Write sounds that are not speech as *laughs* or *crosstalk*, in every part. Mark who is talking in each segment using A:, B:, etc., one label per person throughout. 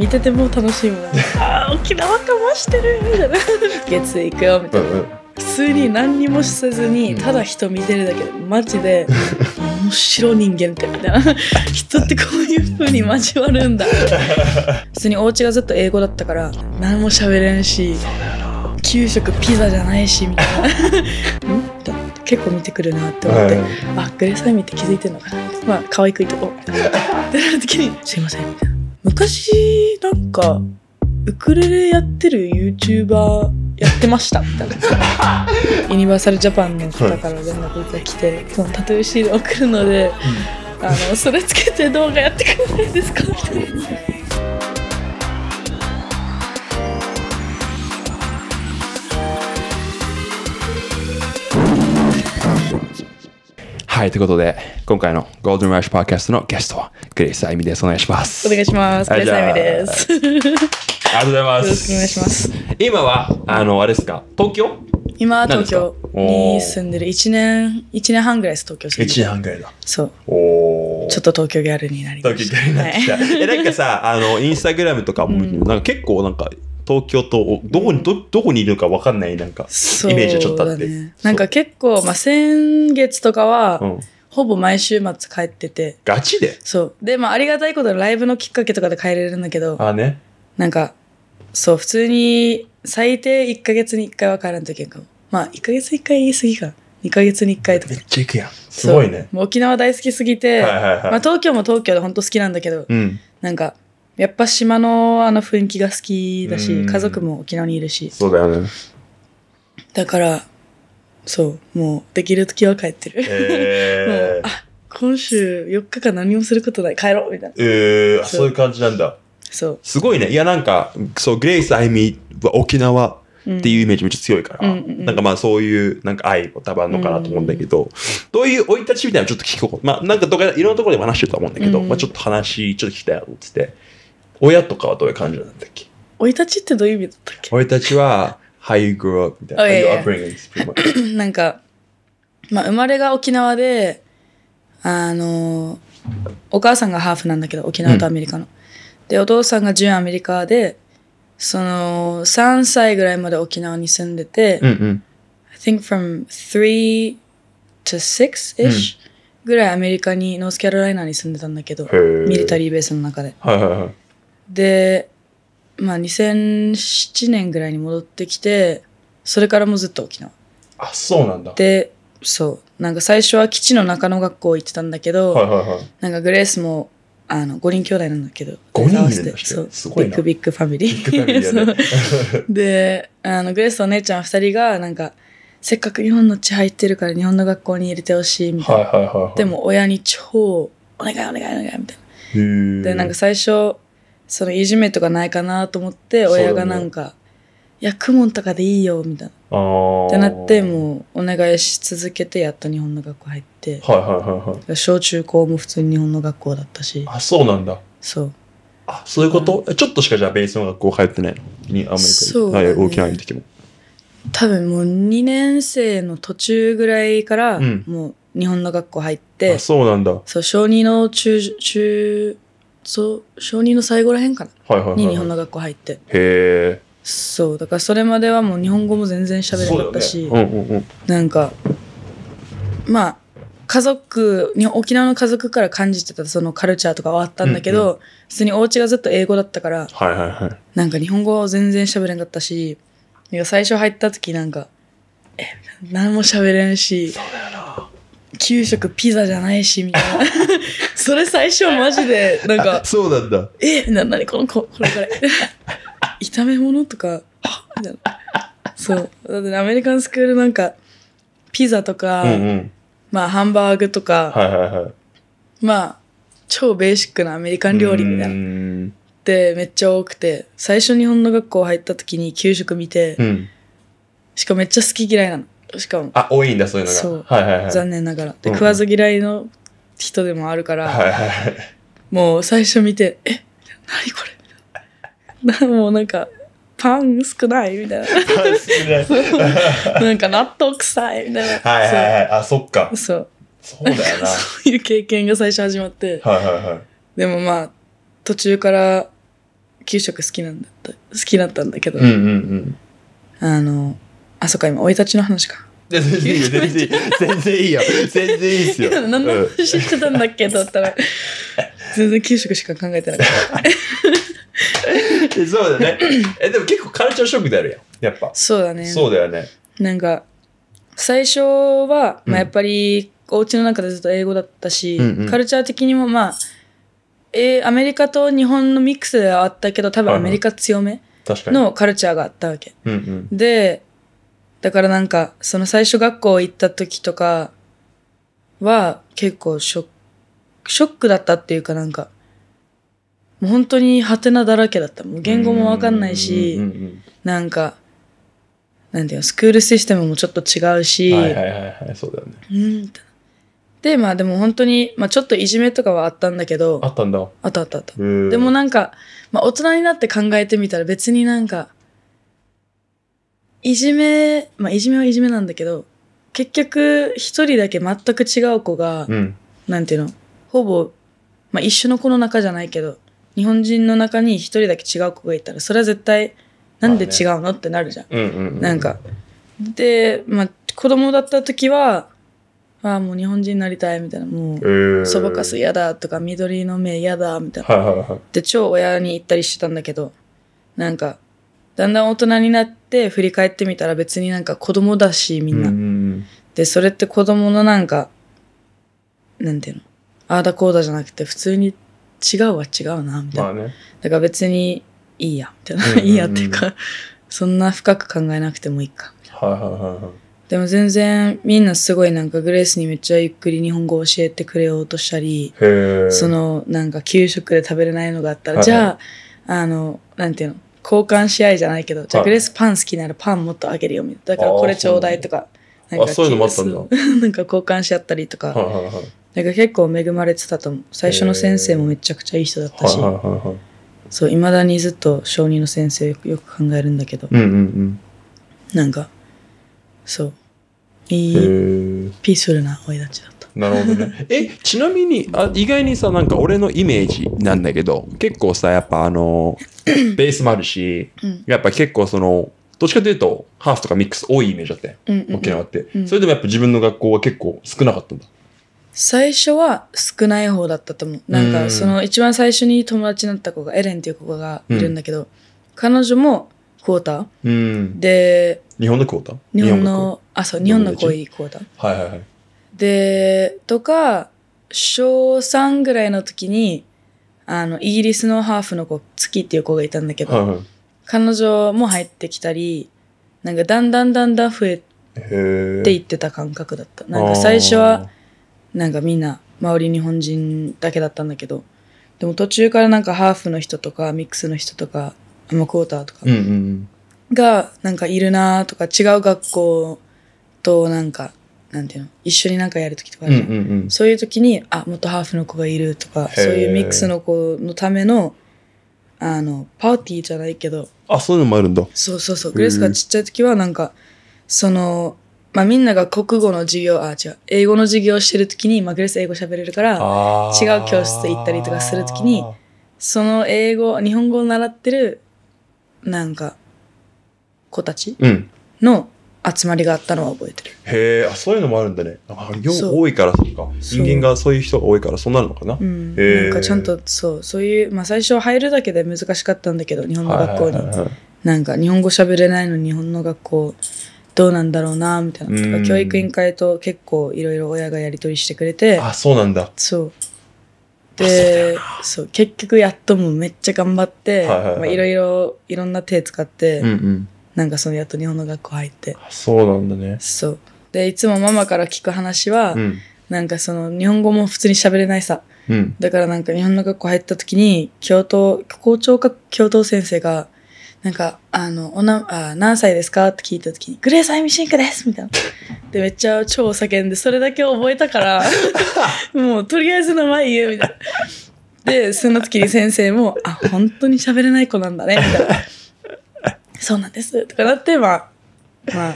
A: 見てても楽しいもん *laughs* あ沖縄かましてる *laughs* みたいな月行くよみたいな、普通に何にもせずにただ人見てるだけでマジで面白い人間ってみたいな *laughs* 人ってこういう風に交わるんだ普通にお家がずっと英語だったから何も喋れんし給食ピザじゃないしみたいな結構見てくるなって思って、はい、あグレーサイミって気づいてるのかなまあ可愛くいとこってなる時に「すいません」みたいな。昔なんかウクレレやってる YouTuber やってましたみたいな *laughs* ユニバーサルジャパンの方から連絡が来て、はい、そのタトゥーシール送るので、うん、あのそれつけて動画やってくれないですかみたいな。
B: はい、ということで、今回のゴールデン・ラッシュ・パーキャストのゲストは、グレイス・アイミです。お願いします。お
A: 願いします。グレイス・アイミです。ありがと
B: うございます。よろしくお願いします。今は、あの、あれですか、
A: 東京今、東京に住んでる。1年、1年半ぐらいです、東京住んでる。1年半ぐらいだ。そう。おちょっと東京ギャルになりました。東京ギャル
B: になりてきた。え、なんかさ、あの、インスタグラムとかも、うん、なんか結構なんか、東京とどこにどどこにいるか分かんないなんかイ
A: メージがちょっとあって、ね、なんか結構、まあ、先月とかは、うん、ほぼ毎週末帰っててガチでそうでまあありがたいことライブのきっかけとかで帰れるんだけどあねなんかそう普通に最低1か月に1回は帰らんといけんかもまあ1か月1回言い過ぎか2か月に1回とかめっちゃ行くやんすごいね沖縄大好きすぎて、はいはいはい、まあ、東京も東京で本当好きなんだけど、うん、なんかやっぱ島のあの雰囲気が好きだし、家族も沖縄にいるし、そうだよね。だから、そう、もうできる時は帰って
C: る。*laughs* あ
A: 今週4日間何もすることない、帰ろうみたいな。
B: ええー、そういう感じなんだ。そう。すごいね。いや、なんか、そう、グレイス・アイミは沖縄っていうイメージめっちゃ強いか
A: ら、う
D: んなん
B: かまあそういう、なんか愛も多分あるのかなと思うんだけど、どういう生い立ちみたいなのちょっと聞こう。まあなんかいろんなところで話してると思うんだけど、うんまあちょっと話、ちょっと聞きたいと思ってて。親とかはどういう感じなんだっけ
A: 生いちってどういう意味だった
B: っけ俺たちは、How you grew up みたいな。Oh, yeah, y
A: e a h u
C: p
A: b y m u なんか、まあ、生まれが沖縄で、あの、お母さんがハーフなんだけど、沖縄とアメリカの。で、お父さんが純アメリカで、その、3歳ぐらいまで沖縄に住んでて、うんうん。I think from 3 to 6ish、ぐらいアメリカに、ノースカロライナに住んでたんだけど、ミリタリーベースの中で。はいはいはい。で、まあ、2007年ぐらいに戻ってきてそれからもずっと沖縄
C: あそうなんだ
A: でそうなんか最初は基地の中野学校行ってたんだけど、はいはいはい、なんかグレースもあの5人兄弟なんだけど5人兄弟んそうすごいビッグビッグファミリーであのグレースとお姉ちゃん2人がなんかせっかく日本の血入ってるから日本の学校に入れてほしいみたいな、はいはいはいはい、でも親に超「お願いお願いお願い」みたい
C: なでなん
A: か最初そのいじめとかないかなと思って親がなんか、ね、いや公文とかでいいよみたい
C: なってなって
A: もうお願いし続けてやっと日本の学校入って、
C: はいはいはい
A: はい、小中高も普通に日本の学校だったしあそうなんだそう
B: あそういうこと、うん、ちょっとしかじゃあベースの学校入ってないのにアメリカにそうね、ね、沖時も
A: 多分もう2年生の途中ぐらいから、もう日本の学校入って、あそうなんだそう小2の中中そう小2の最後らへんかな、
B: はいはいはいはい、に日本
A: の学校入ってへ
B: え
A: そうだからそれまではもう日本語も全然喋れなかったし、ねうんうん、なんかまあ家族に沖縄の家族から感じてたそのカルチャーとかはあったんだけど、うんうん、普通にお家がずっと英語だったから、
C: はいはいはい、
A: なんか日本語全然喋れなかったし最初入った時なんかえ何も喋れんし給食ピザじゃないし、みたいな。*laughs* それ最初マジで、なんか。
B: そうなんだ。
A: え、な、なにこの、子、これこれ。*laughs* 炒め物とか、みたいな。そう。だってアメリカンスクールなんか、ピザとか、うんうん、まあハンバーグとか、はいはいはい、まあ、超ベーシックなアメリカン料理みたいな。で、めっちゃ多くて、最初日本の学校入った時に給食見て、うん、しかもめっちゃ好き嫌いなの。しかもあ多いんだそういうのがそう、はいはいはい、残念ながらで食わず嫌いの人でもあるから、もう最初見て「え何これ? *laughs*」もうなんかパン少ないみたいな。パン
C: 少
D: な
B: い。
A: *laughs* なんか納豆臭いみたいな。はいはいは
B: い。あ、そっか。そう。そうだよな。*laughs* そ
A: ういう経験が最初始まって。はいはいはい。でもまあ、途中から給食好きなんだった、好きだったんだけど。うんうんうん。あの、あ、そっか、今、生い立ちの話か。*laughs* 全然いいよ、全然いい。全然いいよ。全然いいですよ。*laughs* 何の話してたんだっけだったら、*laughs* 全然給食しか考えてなかっ
B: た。そうだね。え、でも結構カルチャーショックであるやん。やっぱ。そ
A: うだね。そうだよね。なんか、最初は、まあ、やっぱり、お家の中でずっと英語だったし、うんうん、カルチャー的にもまあ、えー、アメリカと日本のミックスではあったけど、多分アメリカ強めのカルチャーがあったわけ。うんうん、で、だからなんか、その最初学校行った時とかは結構ショック、ショックだったっていうかなんか、もう本当にハテナだらけだった。もう言語もわかんないし、なんか、なんていうの、スクールシステムもちょっと違うし、はいはいはいはい、そうだよね。うんで、まあでも本当に、まあちょっといじめとかはあったんだけど。あったんだ。あったあったあった。でもなんか、まあ大人になって考えてみたら別になんか、いじめ、まあ、いじめはいじめなんだけど、結局、一人だけ全く違う子が、うん、なんていうの、ほぼ、まあ、一緒の子の中じゃないけど、日本人の中に一人だけ違う子がいたら、それは絶対、なんで違うのってなるじゃん。うんうんうん、なんか。で、まあ、子供だった時は、ああ、もう日本人になりたいみたいな、も
C: う、そばかす
A: 嫌だとか、緑の目嫌だみ
C: たいな。
A: で、超親に言ったりしてたんだけど、なんか、だんだん大人になって振り返ってみたら別になんか子供だしみ
C: んな、
A: でそれって子供のなんかなんていうのああだこうだじゃなくて普通に違うは違うなみたいな、まあね、だから別にいいやみたいな、いいやっていうかそんな深く考えなくてもいいかでも全然みんなすごいなんかグレースにめっちゃゆっくり日本語を教えてくれようとしたりそのなんか給食で食べれないのがあったら、はいはい、じゃああのなんていうの交換試合じゃないけど、ジャあグレスパン好きならパンもっとあげるよみたいな。だからこれちょうだいとか。
C: なんかそういうのもあったんだ。
A: *laughs* なんか交換し合ったりとか。はいはいはい、なんか結構恵まれてたと思う。最初の先生もめちゃくちゃいい人だったし。はいはいはいそう、いまだにずっと小児の先生よく考えるんだけど。うんうんうん、なんか、そう。いい、ピースフルな追い立ちだった。なるほどね。*laughs* え、ち
B: なみに、あ意外にさ、なんか俺のイメージなんだけど、結構さ、やっぱあの、*coughs* ベースもあるし、やっぱ結構その、どっちかというと、ハーフとかミックス多いイメージだったよ。うんうん、沖縄って、それでもやっぱ自分の学校は結構少なかったんだ。
A: 最初は少ない方だったと思う。なんか、その一番最初に友達になった子が、エレンっていう子がいるんだけど、うん、彼女もクォーター。で、
B: 日本のクォーター日本
A: の、あ、そう、日本の濃いクォーター。はいはいはい。で、とか、小3ぐらいの時に、あの、イギリスのハーフの子、月っていう子がいたんだけど、はい、彼女も入ってきたり、なんかだんだんだんだん増えていってた感覚だった。なんか最初は、なんかみんな、周り日本人だけだったんだけど、でも途中からなんかハーフの人とか、ミックスの人とか、まあ、クォーターとか、が、なんかいるなとか、違う学校となんか、なんていうの一緒になんかやる時とかあるじゃんうんうんうん、そういう時にあもっとハーフの子がいるとかそういうミックスの子のためのあのパーティーじゃないけど
B: あそういうのもあるんだそ
A: うそうそうグレスがちっちゃい時はなんかそのまあみんなが国語の授業あ違う英語の授業してる時に、まあ、グレス英語喋れるから違う教室行ったりとかする時にその英語日本語を習ってるなんか子たちの、うん集まりがあったのは覚えて
B: る。へえ、あ、そういうのもあるんだね。あ、量多いからそっか。人間がそういう人が多いからそうなるのかな。うん、なんかちゃん
A: とそう、そういう、まあ最初入るだけで難しかったんだけど、日本の学校に。なんか日本語喋れないの日本の学校どうなんだろうな、みたいな。とか教育委員会と結構いろいろ親がやり取りしてくれて。あ、そうなんだ。そう。でそう結局やっともめっちゃ頑張って、はいろいろ、いろ、いろんな手使って、うんうんなんかそのやっと日本の学校入ってそうなんだねそうでいつもママから聞く話は、うん、なんかその日本語も普通に喋れないさ、うん、だからなんか日本の学校入った時に教頭校長か教頭先生がなんか、あの、おな、あ何歳ですかって聞いた時に、グレーサイミシンクですみたいな。で、めっちゃ超叫んで、それだけ覚えたから、*laughs* もう、とりあえず名前言え、みたいな。で、その時に先生も、あ、本当に喋れない子なんだね、みたいな。そうなんですとかなって、まあ、まあ、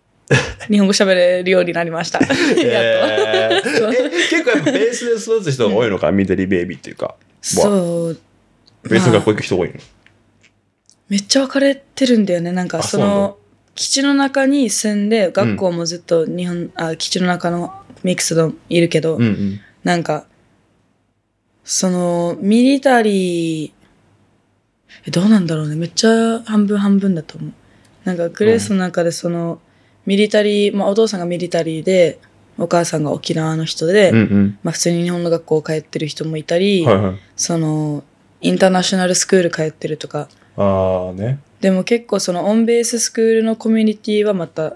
A: *laughs* 日本語喋れるようになりました。結構やっぱベー
B: スで育つ人が多いのか、うん、ミデリベイビーっていうか。そ
A: う。ベース学校行く人多いの、まあ、めっちゃ分かれてるんだよね。なんかその、基地の中に住んで、学校もずっと日本、うん、あ基地の中のミックスのいるけど、うんうん、なんか、その、ミリタリー、えどうなんだろうねめっちゃ半分半分だと思うなんかグレースの中でその、ミリタリー、まあ、お父さんがミリタリーでお母さんが沖縄の人で、うんうん、まあ、普通に日本の学校通ってる人もいたり、はいはい、そのインターナショナルスクール通ってるとか
B: あ、ね、
A: でも結構そのオンベーススクールのコミュニティはまた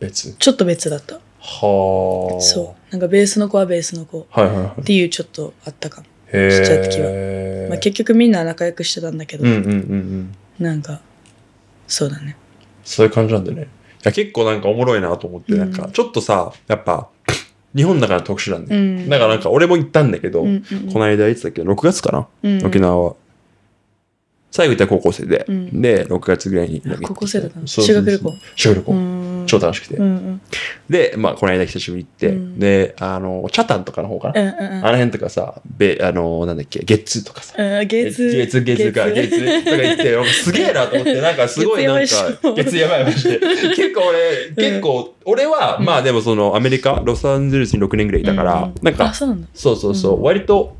A: 別ちょっと別だったはあそうなんかベースの子はベースの子、はいはいはい、っていうちょっとあった
B: かもっちゃい時は、まあ、
A: 結局みんな仲良くしてたんだけど、うんうんう
B: んうん
A: なんかそうだね
B: そういう感じなんだよねいや結構なんかおもろいなと思って、うんなんかちょっとさやっぱ日本だから特殊なんだよ、うんだからなんか俺も行ったんだけど、うんうんこの間いつだっけ6月かな、うん沖縄は最後行った高校生で、うんで6月ぐらいに高校生だったの修学旅行修学旅行、超楽しくて。で、まあ、この間久しぶり行って、で、あの、チャタンとかの方かな、ん、あの辺とかさ、べ、あの、なんだっけ、月とか
A: さ。月月月か、月とか行って、すげえなと思って、*laughs* なんかすごいなんか、月やばいまして。*laughs* 結構
B: 俺、結構、俺は、まあでもその、アメリカ、ロサンゼルスに6年ぐらいいたから、なんか、そうそうそう、割と、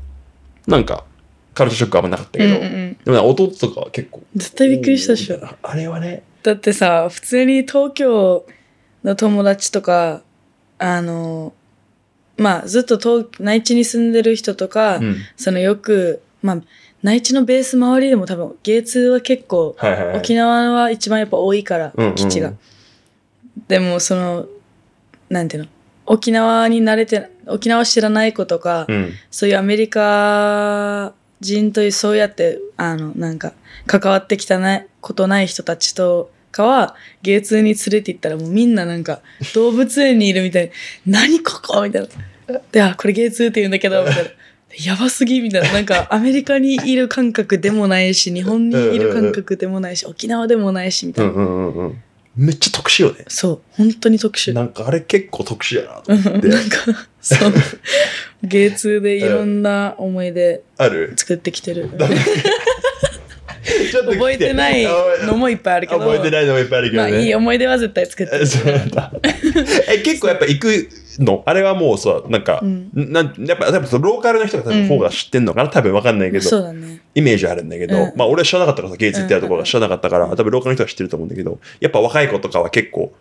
B: なんか、カルチャーショックあんまなかったけど、でも弟と
A: か結構。絶対びっくりしたっしょ。あれはね。だってさ、普通に東京、の友達とか、あの、まあ、ずっと内地に住んでる人とか、うん、そのよく、まあ、内地のベース周りでも多分、ゲーツは結構、はいはいはい、沖縄は一番やっぱ多いから、うんうん基地が。でも、その、なんていうの、沖縄に慣れて、沖縄知らない子とか、うん、そういうアメリカ人という、そうやって、あの、なんか、関わってきたなことない人たちと、かは、ゲーツーに連れて行ったらもうみんななんか、*laughs* 動物園にいるみたいに、何ここみたいな。で、あ、これゲーツーって言うんだけど、みたいな。やばすぎみたいな。なんか、アメリカにいる感覚でもないし、日本にいる感覚でもないし、沖縄でもないし、みたいな、う
C: んうんうん。めっちゃ特殊よね。そう。
A: 本当に特殊。なんかあれ結構特殊やなと思って。*laughs* なんか、そう。*laughs* ゲーツーでいろんな思い出。ある作ってきてる。ちょっと覚えてないのもいっぱいあるけど。覚えてないのもいっぱいあるけど、ね、まあ、いい思い出は絶対作ってる。*laughs*
B: え、結構やっぱ行くのあれはもうさ、なんか、うん、
A: なんやっ
B: ぱ、そのローカルの人が多分方が知ってんのかな、うん、多分わかんないけど。そうだね。イメージあるんだけど、うん、まあ俺は知らなかったからさ、ゲイツ行ってるところが知らなかったから、多分ローカルの人は知ってると思うんだけど、やっぱ若い子とかは結構、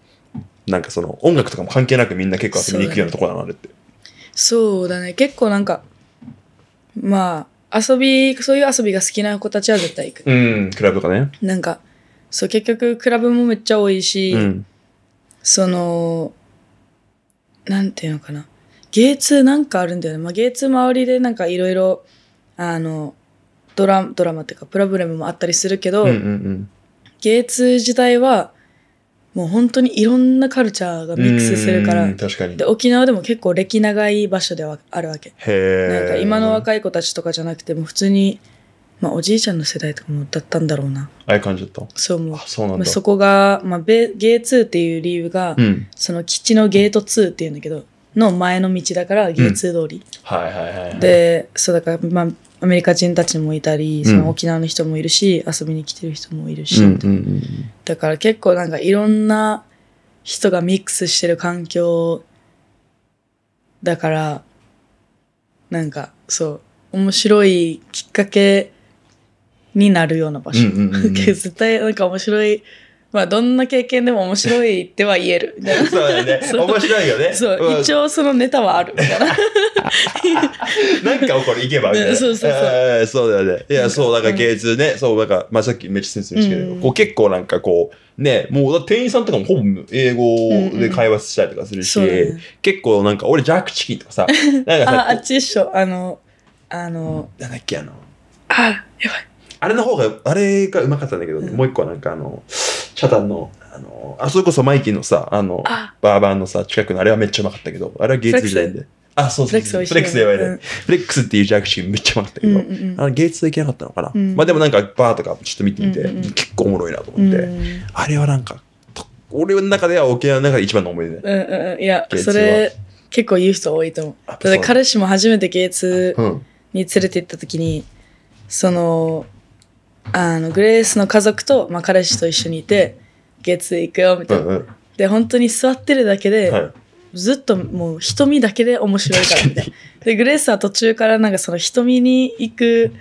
B: なんかその音楽とかも関係なくみんな結構遊びに行くようなところなあれって。
A: そうだね、結構なんか、まあ、遊び、そういう遊びが好きな子たちは絶対行
B: く。うん、クラブとかね。
A: なんか、そう、結局、クラブもめっちゃ多いし、うん。その、なんていうのかな。ゲイツなんかあるんだよね。まあ、ゲイツ周りでなんかいろいろ、あの、ドラ、ドラマっていうか、プラブレムもあったりするけど、ゲーツ自体は、もう本当にいろんなカルチャーがミックスするからで沖縄でも結構歴長い場所ではあるわけな
C: んか今の
A: 若い子たちとかじゃなくても普通に、まあ、おじいちゃんの世代とかもだったんだろうなああいう感じだったそう思う
B: そまあ、そこ
A: が、まあ、ゲート2っていう理由が、うん、その基地のゲート2っていうんだけどの前の道だからゲー2通り、うん、はいはいはい、はい、でそうだから、まあ、アメリカ人たちもいたり、その沖縄の人もいるし、遊びに来てる人もいるし、だから結構なんかいろんな人がミックスしてる環境だから、なんかそう、面白いきっかけになるような場所。*laughs* 絶対なんか面白いまあ、どんな経験でも面白いっては言える。*laughs* そうだ
C: ね。*laughs* 面白いよね。そう、一
A: 応そのネタはある。*laughs*
B: なんかこれいけばみたいな。そうそうそう。そうだよね。いや、そう、だから芸術ね、そう、なんか、まあさっきめっちゃ先生にてたけど、結構なんかこう、ね、もう店員さんとかもほぼ英語で会話したりとかするし、結構なんか俺ジャックチキンとかさ、なんかさ、
A: あっち一緒。あの、あの、なんだっけ、あの、あ、やば
B: い。あれの方が、あれがうまかったんだけど、もう一個なんかあの、チャタンの、あの、あ、それこそマイキーのさ、あの、あバーバンのさ、近くのあれはめっちゃうまかったけど、あれはゲイツ時代で。あ、そうそうそう。フレックスやばいフレックスっていうジャークシーめっちゃうまかったけど、うんうんあのゲイツで行けなかったのかな。うん、まあでもなんかバーとかちょっと見てみて、うんうん、結構おもろいなと思
A: って、うん
B: あれはなんか、俺の中では沖縄の中で一番の思い出ね。う
A: んうん。いや、それ結構言う人多いと思う。だ彼氏も初めてゲイツに連れて行った時に、その、あのグレースの家族と、まあ、彼氏と一緒にいて月行くよみたいな、うんうん、で本当に座ってるだけで、はい、ずっともう瞳だけで面白いからみたいなでグレースは途中からなんかその瞳に行く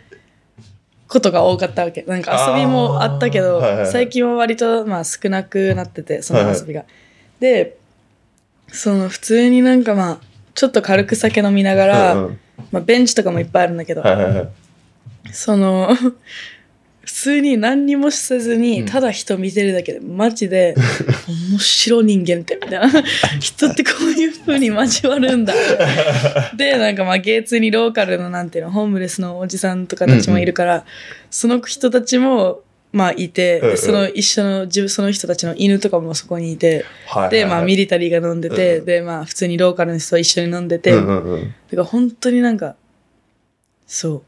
A: ことが多かったわけなんか遊びもあったけど、はいはい、最近は割とまあ少なくなっててその遊びが、はいはい、でその普通になんかまあちょっと軽く酒飲みながら、うんうん、まあ、ベンチとかもいっぱいあるんだけど、はいはいはい、その普通に何にもせずに、ただ人見てるだけで、マジで、*laughs* 面白い人間って、みたいな。*laughs* 人ってこういう風に交わるんだ。で、なんかまあ、ゲーツにローカルのなんていうの、ホームレスのおじさんとかたちもいるから、うんうん、その人たちも、まあ、いて、うんうん、その一緒の自分その人たちの犬とかもそこにいて、はいはいはい、で、まあ、ミリタリーが飲んでて、うん、で、まあ、普通にローカルの人は一緒に飲んでて、うんうんうん、だから本当になんかそう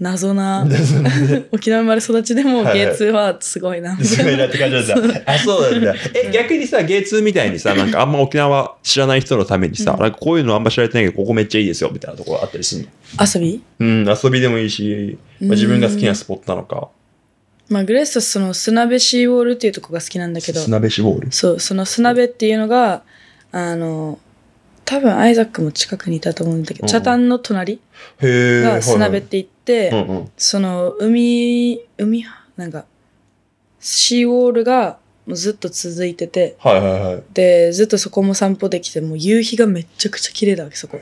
A: 謎な *laughs* 沖縄生まれ育ちでも芸2はすごいな、はい、すごいなって感じだったあそ
B: うなんだえ逆にさ芸2みたいにさなんかあんま沖縄知らない人のためにさ、うん、なんかこういうのあんま知られてないけどここめっちゃいいですよみたいなところあったりするの遊びうん遊びでもいいし、まあ、自分が好きなスポットなのか
A: まあグレースはその砂辺シーウォールっていうとこが好きなんだけど砂辺シーウォールそうその砂辺っていうのがあの多分アイザックも近くにいたと思うんだけど、茶炭の隣
B: が砂辺っ
A: て言って、その海、海、なんか、シーウォールがもうずっと続いてて、はいはいで、ずっとそこも散歩できて、もう夕日がめちゃくちゃ綺麗だわけ、そこ。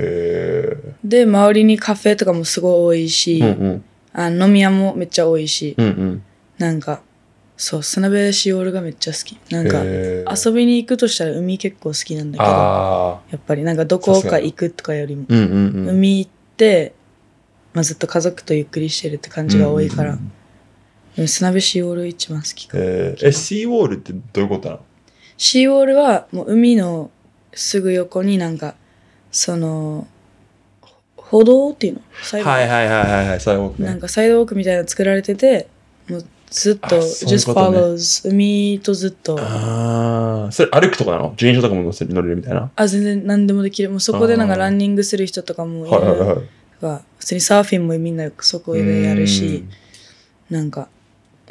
A: で、周りにカフェとかもすごい多いし、うんうん、あ飲み屋もめっちゃ多いし、うんうん、なんか、そう砂辺しおるがめっちゃ好きなんか遊びに行くとしたら海結構好きなんだけどやっぱりなんかどこか行くとかよりも、
C: うんうんうん、
A: 海行って、まあ、ずっと家族とゆっくりしてるって感じが多いから、うんうん、砂辺シーウォール一番好き
B: かえシーウォールってどういうことなの
A: シーウォールはもう海のすぐ横になんかその歩道っていうのなんかサイドウォークみたいなの作られててもうずっと、just follows、海とずっと。
B: ああ、それ歩くとかなの自転車とかも乗せれるみたいな。
A: あ、全然何でもできる。もうそこでなんかランニングする人とかもいる。はいはいはい。普通にサーフィンもみんなそこでやるし、なんか、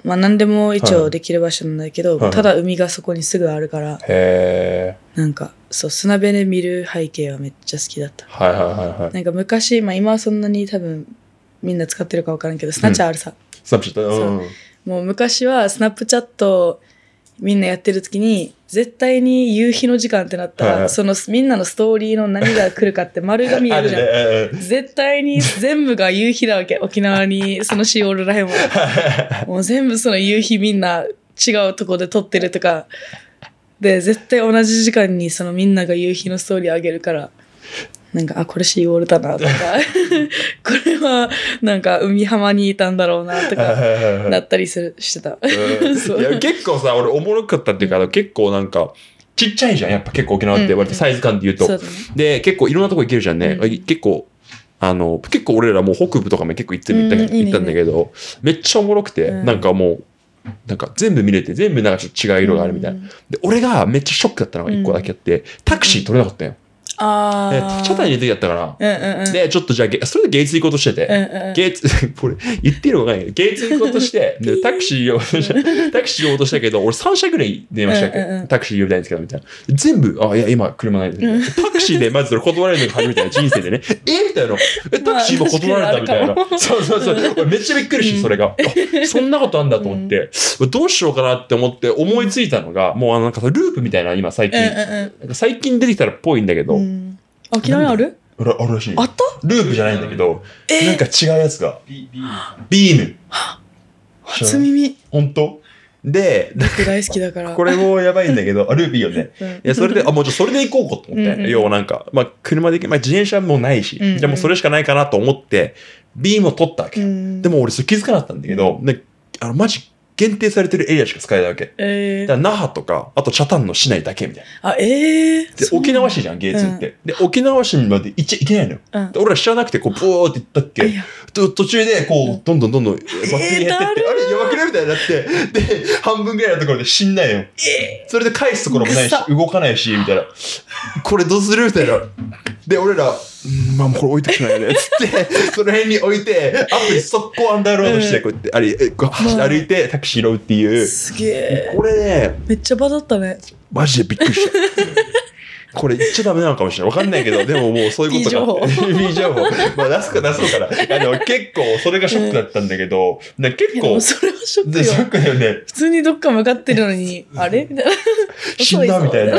A: まあ何でも一応できる場所なんだけど、はい、ただ海がそこにすぐあるから、はい、なんか、そう、砂辺で見る背景はめっちゃ好きだった。はいはいはいはい。なんか昔、まあ今はそんなに多分みんな使ってるか分からんけど、スナッチャーあるさ。うん、
B: スナッチャー、うん、
A: もう昔はスナップチャットみんなやってる時に絶対に夕日の時間ってなったら、はいはい、そのみんなのストーリーの何が来るかって丸が見えるじゃん絶対に全部が夕日だわけ沖縄にそのシーオールラインも *laughs* もう全部その夕日みんな違うとこで撮ってるとかで絶対同じ時間にそのみんなが夕日のストーリーあげるからなんか、あ、これシーオールだなとか、*laughs* これはなんか海浜にいたんだろうなとか、なったりするしてた。いや結
B: 構さ、俺おもろかったっていうか、結構なんか、ちっちゃいじゃん、やっぱ結構沖縄って割とサイズ感で言うと。うんうんうね、で、結構いろんなとこ行けるじゃんね。うん、結構、あの、結構俺らもう北部とかも結構行ってる、行ったんだけど、うんいいね、めっちゃおもろくて、うん、なんかもう、なんか全部見れて、全部なんかちょっと違う色があるみたいな。で、俺がめっちゃショックだったのが一個だけあって、タクシー取れなかったよ。
D: ああ。えー、社谷にい
B: る時だったかな。うんうん、で、ちょっとじゃあ、それでゲイツ行こうとしてて、うんうん、ゲイツ、*laughs* これ、言ってるのわかんないけど、ゲイツ行こうとして、*laughs* でタクシーを、タクシーを落 *laughs* としたけど、俺3社ぐらい電話したっけ、うんうん、タクシー呼びたいんですけど、みたいな。全部、あ、いや、今、車ないで、タクシーでまず断られるのが初めて人生でね、えみたいな。
C: え、タクシー今断られたみたいな。そ
B: うそうそう。俺めっちゃびっくりしそれが。そんなことあんだと思って、どうしようかなって思って思いついたのが、もうあの、なんかループみたいな、今最近、最近出てきたらっぽいんだけど、
A: あ、嫌いある
B: あるあるらしい。あったループじゃないんだけど、えなんか違うやつが。ビーム。初耳。本当で、大好きだから。*laughs* これもやばいんだけど、あ、ルービーよね。いや、それで、あ、もうちょ、それで行こうかと思って。うう要はなんか、まあ、車で行け、まあ、自転車もないし、うじゃもうそれしかないかなと思って、ビームを取ったわけ。でも俺、それ気づかなかったんだけど、ね、あの、マジ、限定されてるエリアしか使えないわけ。えー、だから那覇とか、あと北谷の市内だけみたい
A: な。あ、ええー、で、沖縄市じゃん、ゲーツって、
B: うん、で、沖縄市まで行っちゃいけないのよ。うん、俺ら知らなくて、こう、ブーって行ったっけ、途中で、こう、どんどんどんどんバッテリー減ってって、えー、あれ、やばくないみたいになって、で、半分ぐらいのところで死んないよ。えー、それで返すところもないし、動かないし、みたいな。これどうするみたいな。で、俺ら、まあこれ置いてくないね。つって、*laughs* その辺に置いて、アプリ速攻アンダーロードして、こうやって、あれ、こう歩いてタクシー拾うっていう。す
A: げえ。これね。めっちゃ場だったね。
B: マジでびっくりした。*laughs* これ言っちゃダメなのかもしれない。わかんないけど、でももうそういうことが。B *laughs* 情報。まあ出すか出そうから。あの、結構、それがショックだったんだけど、ね、結構。それはショックよ。ショックだよね。
A: 普通にどっか向かってるのに、あれみたいな。
B: 死んだみたいな。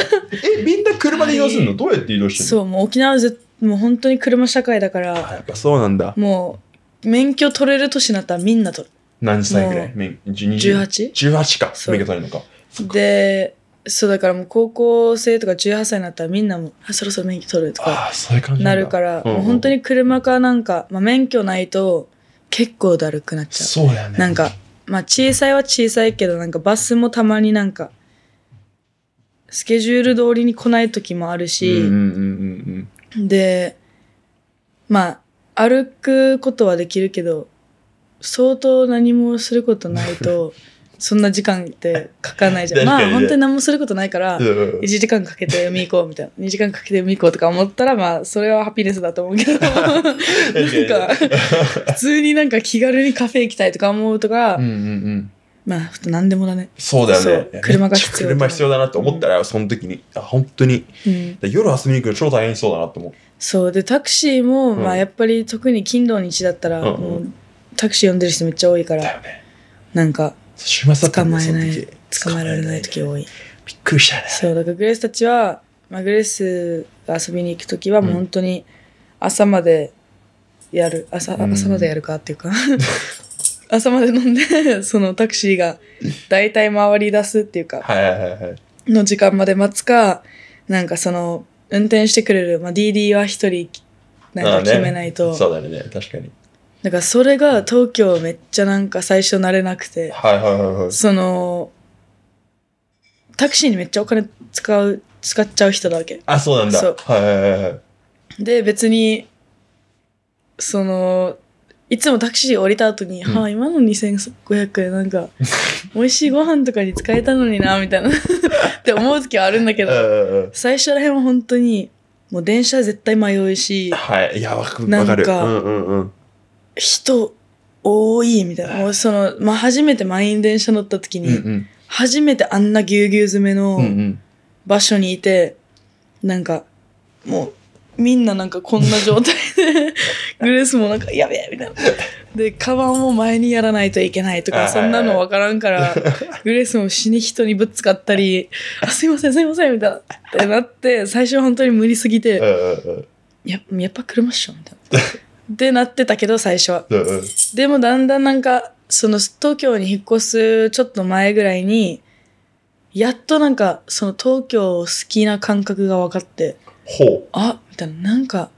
A: え、みんな車で移動するのどうやっ
B: て移動してるのそ
A: う、もう沖縄絶対もう本当に車社会だから。やっぱそうなんだ。もう免許取れる年になったらみんな取
B: 何歳ぐらい十免十八18か。免許取れるのか。
A: でそうだからもう高校生とか18歳になったらみんなもあそろそろ免許取るとかああ、そ
C: ういう感じなんるから、もう本当
A: に車かなんか、まあ、免許ないと結構だるくなっちゃそうだね。なんか、まあ、小さいは小さいけどなんかバスもたまになんかスケジュール通りに来ない時もあるし、うんうんうん。で、まあ、歩くことはできるけど、相当何もすることないと、*laughs* そんな時間ってかかないじゃん。まあ、本当に何もすることないから、1時間かけて読み行こうみたいな、2時間かけてに行こうとか思ったら、まあ、それはハピネスだと思うけど、なんか、*laughs*
C: 普
A: 通になんか気軽にカフェ行きたいとか思うとか、う
C: んうんうん
A: まあ、何でもだね。そうだよね。車が必要。
B: 車必要だなって思ったら、その時に、あ、本当に。夜遊びに行くの超大変そうだなって思う。
A: そう。で、タクシーも、まあ、やっぱり特に金土日だったら、もう、タクシー呼んでる人めっちゃ多いから、なんか、捕まえない、捕まえられない時多い。びっくりしたね。そう。だからグレースたちは、まあ、グレースが遊びに行く時は、もう本当に、朝までやる、朝、朝までやるかっていうか、*laughs* 朝まで飲んで *laughs* そのタクシーが大体回り出すっていうか、
B: はいはいはい、
A: の時間まで待つか、なんかその、運転してくれる、まあ、DD は一人、なんか決めないと、ね、そうだ
B: ね、確かに。
A: だからそれが東京めっちゃなんか最初慣れなくて、
B: はいはいはいはい、そ
A: の、タクシーにめっちゃお金使う、使っちゃう人だわけ。あ、
B: そうなんだ。そう。はいはいはい。
A: で、別に、その、いつもタクシー降りた後に、うん、はあ、今の2500円なんか、*laughs* 美味しいご飯とかに使えたのにな、みたいな *laughs* って思う時はあるんだけど、最初ら辺は本当に、もう電車絶対迷うし、
B: はい、や、ばかなんか、うんう
C: んうん、
A: 人多いみたいな。もうその、まあ、初めて満員電車乗った時に、うんうん、初めてあんなぎゅうぎゅう詰めの場所にいて、うんうん、なんか、もう、みんななんかこんな状態で *laughs* グレースもなんかやべえみたいなでカバンも前にやらないといけないとかそんなの分からんから *laughs* グレースも死に人にぶつかったり「あすいませんすいません」みたいなってなって最初本当に無理すぎて「ややっぱ車っしょ」みたいな。でなってたけど最初は。でもだんだんなんかその東京に引っ越すちょっと前ぐらいにやっとなんかその東京を好きな感覚が分かって。ほうあみたいななんか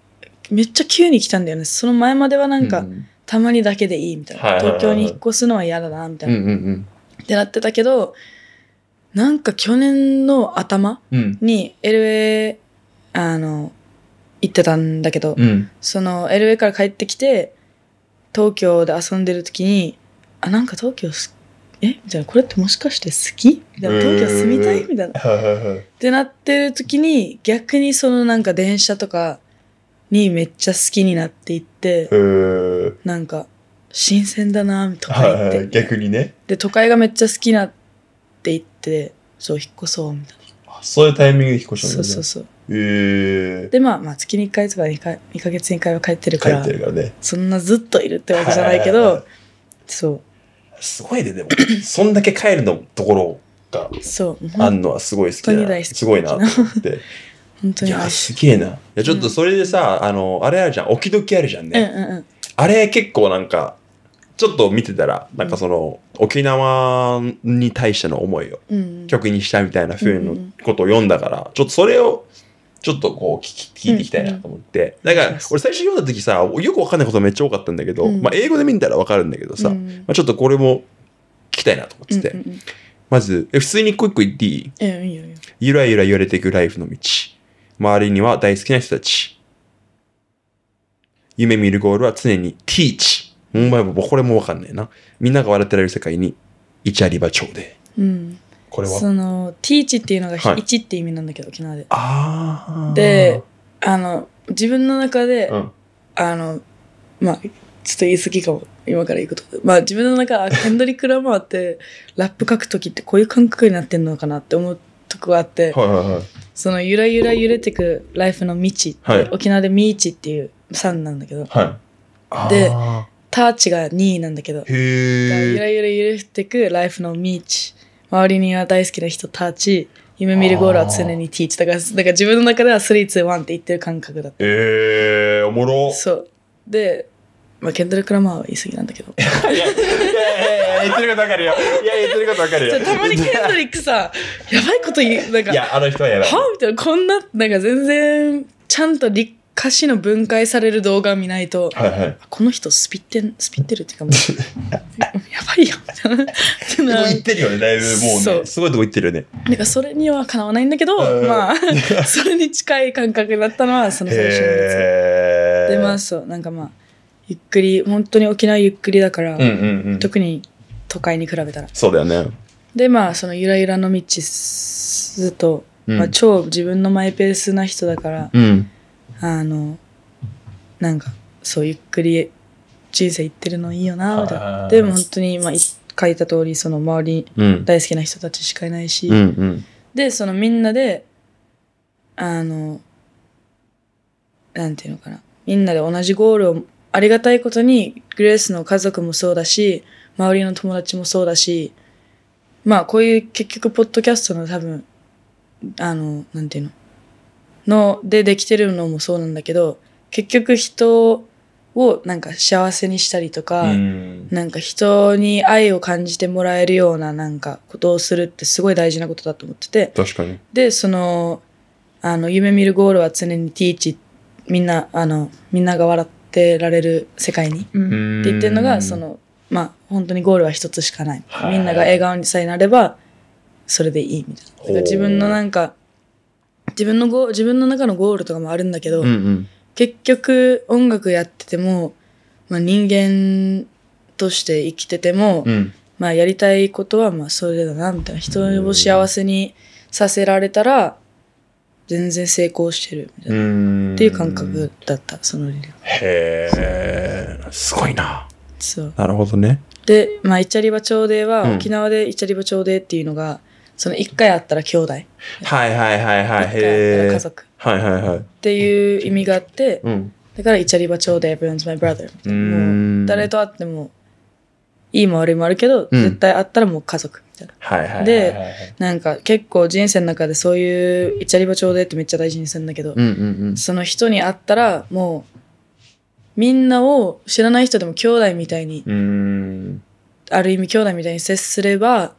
A: めっちゃ急に来たんだよねその前まではなんか、うん、たまにだけでいいみたいな、はいはいはい、東京に引っ越すのは嫌だなみたいな、うんうんってなってたけどなんか去年の頭に LA、あの行ってたんだけど、うん、その LA から帰ってきて東京で遊んでる時にあなんか東京好えみたいな、これってもしかして好きみたいな、東京住みたいみたい
B: な。っ
A: てなってる時に、逆にそのなんか電車とかにめっちゃ好きになっていって、なんか、新鮮だな、とか言っ
B: て、逆にね。
A: で、都会がめっちゃ好きなって言って、そう、引っ越そう、みたいな。
B: そういうタイミングで引っ越したんだ、ね、そうそうそ
A: う。えー、でまあまあ月に1回とか2か2ヶ月に1回は帰ってるから、ね、そんなずっといるってわけじゃないけど、そうすごいね、でも。*clears throat* そん
B: だけ帰るのところがあんのはすごい好きだな。すごいなと思って。
A: *laughs* 本当にいや、
B: すげえな。いや、ちょっとそれでさ、うん、あの、あれあるじゃん、置き時あるじゃんね。うんうんうん、あれ結構なんか、ちょっと見てたら、なんかその、うん、沖縄に対しての思いを曲にしたみたいなふうなことを読んだから、うんうん、ちょっとそれをちょっとこう聞
C: き聞いていきたいなと思
B: って、だから俺最初読んだ時さよく分かんないことめっちゃ多かったんだけど、うん、まあ、英語で見たら分かるんだけどさ、うん、まあ、ちょっとこれも聞きたいなと思ってて、うんうんうん、まず普通に一個一個言っていい、うんいいよいいよ、ゆらゆら言われていくライフの道周りには大好きな人たち夢見るゴールは常に teach お前もこれも分かんないなみんなが笑ってられる世界に一あり場長で、うんこれはそ
A: の、ティーチっていうのがは1って意味なんだけど、沖縄で。ああ。で、あの、自分の中で、うんあの、まあ、ちょっと言い過ぎかも。今から言うこと。まあ自分の中、でケンドリック・ラマーって、*laughs* ラップ書く時ってこういう感覚になってんのかなって思うとこがあって、はいはいはい。そのゆらゆら揺れてくライフの道って、はい沖縄でミーチっていう3なんだけど、はい。で、ターチが2位なんだけど、
C: ゆら
A: ゆら揺れてくライフのミーチ周りには大好きな人たち、夢見るゴールは常にティーチ。だから、だから自分の中では3、2、1って言ってる感覚だった。えー、おもろ。そう。で、まあ、ケンドル・クラマーは言い過ぎなんだけど。い
B: や、いやいや言ってることわかるよ。いや、言って
A: ることわかるよ。たまにケンドリックさ、やばいこと言う、なんか、いや、あの人はやばい。はみたいな、こんな、なんか全然、ちゃんと理歌詞の分解される動画見ないと、はいはい、この人スピってんスピってるっていうかもう *laughs* やばいよみたいな行ってるよねだいぶも
B: うねすごいとこ行ってるよね
A: なんかそれにはかなわないんだけど、まあ *laughs* それに近い感覚だったのはその最初のや
B: つでま
A: あそうなんかまあゆっくり本当に沖縄ゆっくりだから、うんうんうん、特に都会に比べたらそうだよねでまあそのゆらゆらの道ずっと、うん、まあ、超自分のマイペースな人だから、うんあのなんかそうゆっくり人生いってるのいいよなみたいなでも本当に今書いた通りその周り大好きな人たちしかいないし、うん、でそのみんなであのなんていうのかなみんなで同じゴールをありがたいことにグレースの家族もそうだし周りの友達もそうだしまあこういう結局ポッドキャストの多分あのなんていうののでできてるのもそうなんだけど結局人をなんか幸せにしたりとか、うん、なんか人に愛を感じてもらえるようななんかことをするってすごい大事なことだと思ってて確かにでそのあの夢見るゴールは常にティーチみんなあのみんなが笑ってられる世界に、う
C: ん、って言ってるのがその
A: まあ本当にゴールは一つしかないみんなが笑顔にさえなればそれでいいみたいな自分のなんか自分のゴ自分の中のゴールとかもあるんだけど、うんうん、結局音楽やってても、まあ、人間として生きてても、うん、まあやりたいことはまあそれだなみたいな人を幸せにさせられたら全然成功してる
B: みたいなっていう感
A: 覚だったその理論へえすごいなそう
B: なるほどね
A: で、まあ、イチャリバ朝礼は、沖縄でイチャリバ朝礼っていうのが、うその1回あったら兄弟はい
B: はいはいはいはい。家
A: 族
C: はいはいはいっ
A: ていう意味があって、うん、だからイチャリバ町で everyone's my brother もう誰と会ってもいいも悪いもあるけど、うん、絶対会ったらもう家族い
C: はいはい、で
A: なんか結構人生の中でそういうイチャリバ町でってめっちゃ大事にするんだけど、うんうんうん、その人に会ったらもうみんなを知らない人でも兄弟みたいにある意味兄弟みたいに接すれば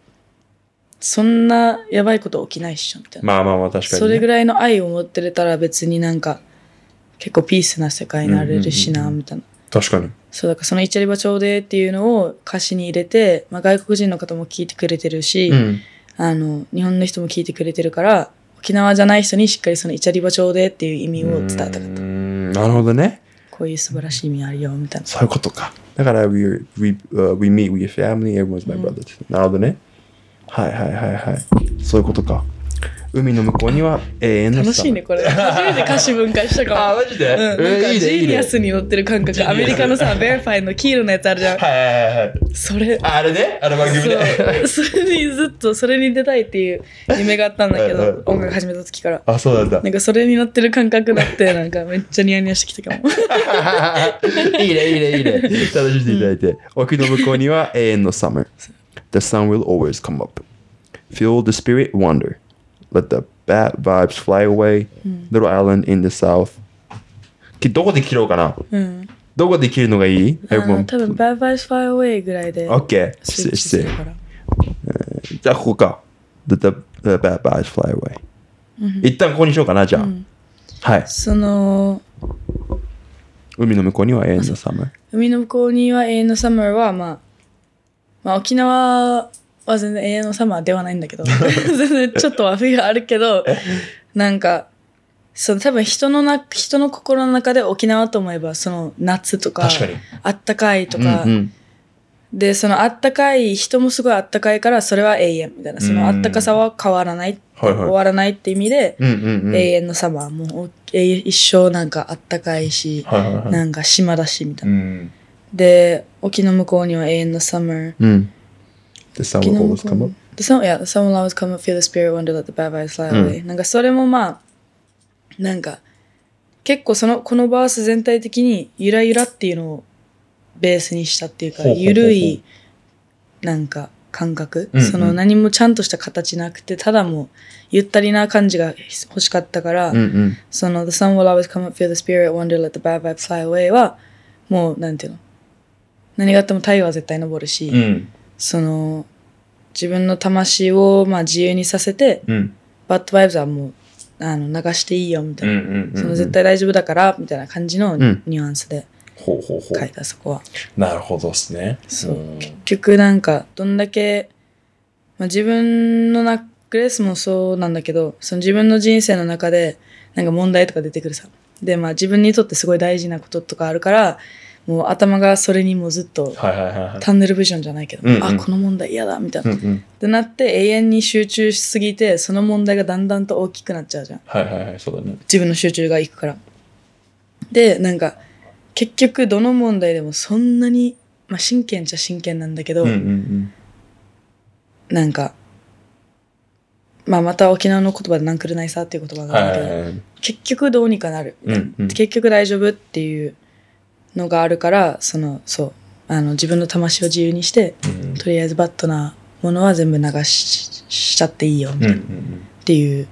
A: そんなやばいこと起きないっしょみたい
B: な。まあまあまあ確かに、ね、それぐ
A: らいの愛を持ってれたら別になんか結構ピースな世界になれるしな、みたいな。
B: 確か
C: に。
A: そうだからそのイチャリバウでっていうのを歌詞に入れて、まあ、外国人の方も聞いてくれてるし、うん、あの日本の人も聞いてくれてるから沖縄じゃない人にしっかりそのイチャリバウでっていう意味を伝えたかった。
B: なるほどね。
A: こういう素晴らしい意味あるよみた
B: いな。そういうことか。だから we, we,、uh, we meet with family, everyone's my brother、うん、なるほどね。はいはいはいはいそういうことか海の向こうには永遠の楽しいね
A: これ初めて歌詞分解したかもあマジで、うん、なんかジーニアスに乗ってる感覚アメリカのさ「ベアファイ」の黄色のやつあるじゃんはいはいはいそれあれねあの番組でそれにずっとそれに出たいっていう夢があったんだけどうん、音楽始めた時から
C: あそうなんだなん
A: かそれに乗ってる感覚だってなんかめっちゃニヤニヤしてきたかも
C: *laughs* いいね
B: いいねいいね *laughs* 楽しんでいただいて、うん、沖の向こうには永遠のサム The sun will always come up Feel the spirit wander. Let the bad vibes fly away. Little island in the south. どこで切ろうかな、うん、どこで切るのがいい多分
A: Bad Vibes Fly Away ぐらいで。OK。
B: 失礼。失礼。じゃあここか。The, the, the Bad Vibes Fly Away、うん。一旦ここにしようかな、じゃあ。うん、はい。
A: その。
B: 海の向こうには永遠のサマー。
A: 海の向こうには永遠のサマーは、まあ、まあ、沖縄は全然永遠のサマーではないんだけど全然 *laughs* ちょっとは冬あるけどなんかその多分人のな人の心の中で沖縄と思えばその夏とかあったかいとか、うんうん、でそのあったかい人もすごいあったかいからそれは永遠みたいなそのあったかさは変わらない、はいはい、終わらないって意味で、
C: うんうんうん、永
A: 遠のサマーもう一生なんかあったかいし、はいはいはい、なんか島だしみたいな、うん、で沖の向こうには永遠のサマー、
C: うん The sun will always
A: come up? The sun, yeah, the sun will always come up, feel the spirit wonder, let the bad vibes fly away.、うん、なんかそれもまあ、なんか、結構その、このバース全体的に、ゆらゆらっていうのをベースにしたっていうか、ゆるい、なんか、感覚、うんうん、その何もちゃんとした形なくて、ただもう、ゆったりな感じが欲しかったから、うんうん、その、The sun will always come up, feel the spirit wonder, let the bad vibes fly away は、もう、なんていうの何があっても太陽は絶対昇るし、うんその自分の魂をまあ自由にさせて、うん、バッドバイブズはもうあの流していいよみたいな、その絶対大丈夫だからみたいな感じのニュアンスで
C: 書い
A: た、そこは
B: なるほどですねそう結
A: 局なんかどんだけ、まあ、自分のなグレースもそうなんだけどその自分の人生の中でなんか問題とか出てくるさでまあ自分にとってすごい大事なこととかあるからもう頭がそれにもずっと、タンネルビジョンじゃないけど、うんうん、あこの問題嫌だみたいな、うんうん、ってなって永遠に集中しすぎてその問題がだんだんと大きくなっちゃうじゃん、はいはいはいそうだね、自分の集中がいくからでなんか結局どの問題でもそんなに、まあ、真剣っちゃ真剣なんだけど、うんう
C: ん、
A: なんかまあ、また沖縄の言葉で「なんくるないさ」っていう言葉があるけど、はいはいはい、結局どうにかなる、
C: うんうん、結
A: 局大丈夫っていうのがあるからそのそうあの自分の魂を自由にして、うん、とりあえずバットなものは全部流ししちゃっていいよみたいな、うんうん、っていう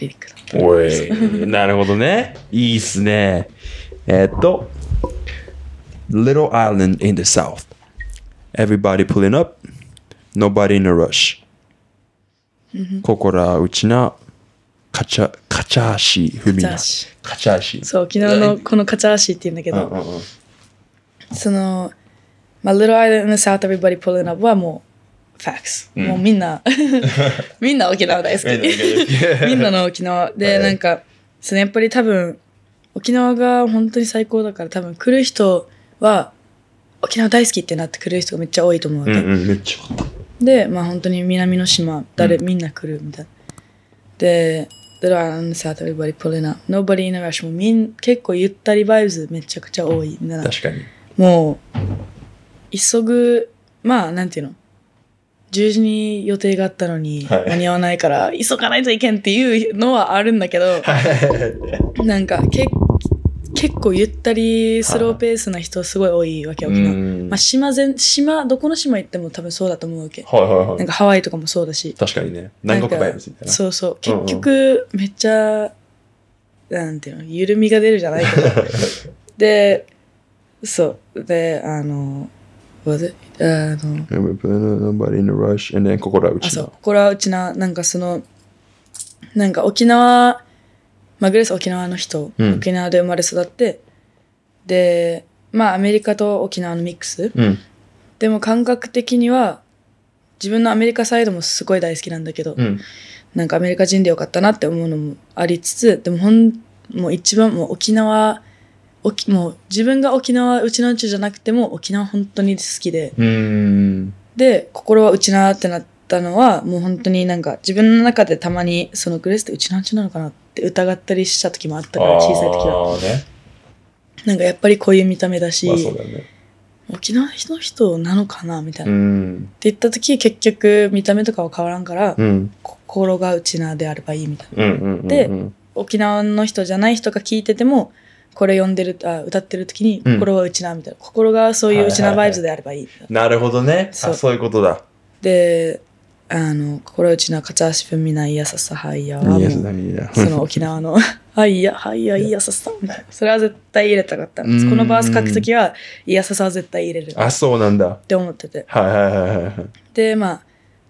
A: リリック
C: だ
A: った
B: *laughs* なるほどねいいっすねえー、っと Little Island in the South Everybody pulling up Nobody in a rush ここらうちなカチャカチャーシーフミナカチャーシーそ
A: う昨日のこのカチャーシーって言うんだけど、うんうんうん、その、まあ、Little Island in the South Everybody Pulling Up はもうファ c t s もうみんな *laughs* みんな沖縄大好き
D: *laughs* みんなの
A: 沖縄で、はい、なんかそのやっぱり多分沖縄が本当に最高だから多分来る人は沖縄大好きってなって来る人がめっちゃ多いと思うう
B: んうん、めっちゃ
A: でまあ本当に南の島誰、うん、みんな来るみたいなで Little Island in the South Everybody Pulling Up Nobody in a Rush もみん結構ゆったりバイブズめちゃくちゃ多いみたいな確かにもう、急ぐ、まあ、なんていうの ?10 時に予定があったのに、間に合わないから、急がないといけんっていうのはあるんだけど、*laughs* なんか、結結構ゆったりスローペースな人すごい多いわけ沖縄、まあ、島全島どこの島行っても多分そうだと思うわけ、はいはいはい、なんかハワイとかもそうだし
B: 確かにね南国バイブスみたいなそうそう結
A: 局めっちゃ、なんていうの緩みが出るじゃないけど *laughs* でそであの Was it? の
B: Nobody in a rush and then はう
A: 心はなんかそのなんか沖縄まあグレス沖縄の人、うん沖縄で生まれ育ってでまあアメリカと沖縄のミックス、うんでも感覚的には自分のアメリカサイドもすごい大好きなんだけど、うんなんかアメリカ人でよかったなって思うのもありつつでもほんもう一番もう沖縄もう自分が沖縄うちなうちじゃなくても沖縄本当に好きでで心はうちなってなったのはもう本当になんか自分の中でたまにそのグレースってうちなうちなのかなって疑ったりした時もあったから小さい時は、ね、なんかやっぱりこういう見た目だし、まあね、沖縄の人なのかなみたいなって言った時結局見た目とかは変わらんから、うん、心がうちなであればいいみたい
C: な、で
A: 沖縄の人じゃない人が聞いててもこれ読んでるあ歌ってる時に心はうちなみたいな、うん、心がそういううちなバイブズであればいいい
B: な、はいはいはい、なるほどねそうそういうことだ
A: であの心はうちな片足踏みないやささはいやはその沖縄の *laughs* はいやはいやいやささみたいなそれは絶対入れたかったんですこのバース書く時はいやささは絶対入れるあ
B: そうなんだって思っててはいはいはいはい
A: でまあ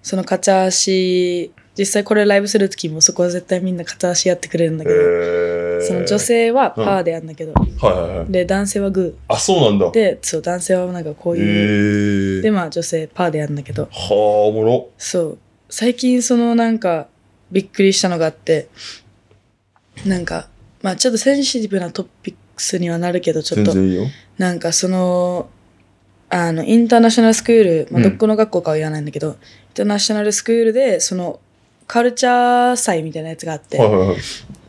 A: その片足実際これライブする時もそこは絶対みんな片足やってくれるんだけど、えーその女性はパーでやんだけど、う
B: んはいはいはい、
A: で男性はグーあそうなんだでそう男性はなんかこういう、でまあ女性パーでやんだけどは
B: あおもろ
A: そう最近そのなんかびっくりしたのがあってなんかまあちょっとセンシティブなトピックスにはなるけどちょっとなんかそのあのインターナショナルスクール、まあ、どこの学校かは言わないんだけど、うん、インターナショナルスクールでそのカルチャー祭みたいなやつがあって、はいはいはい、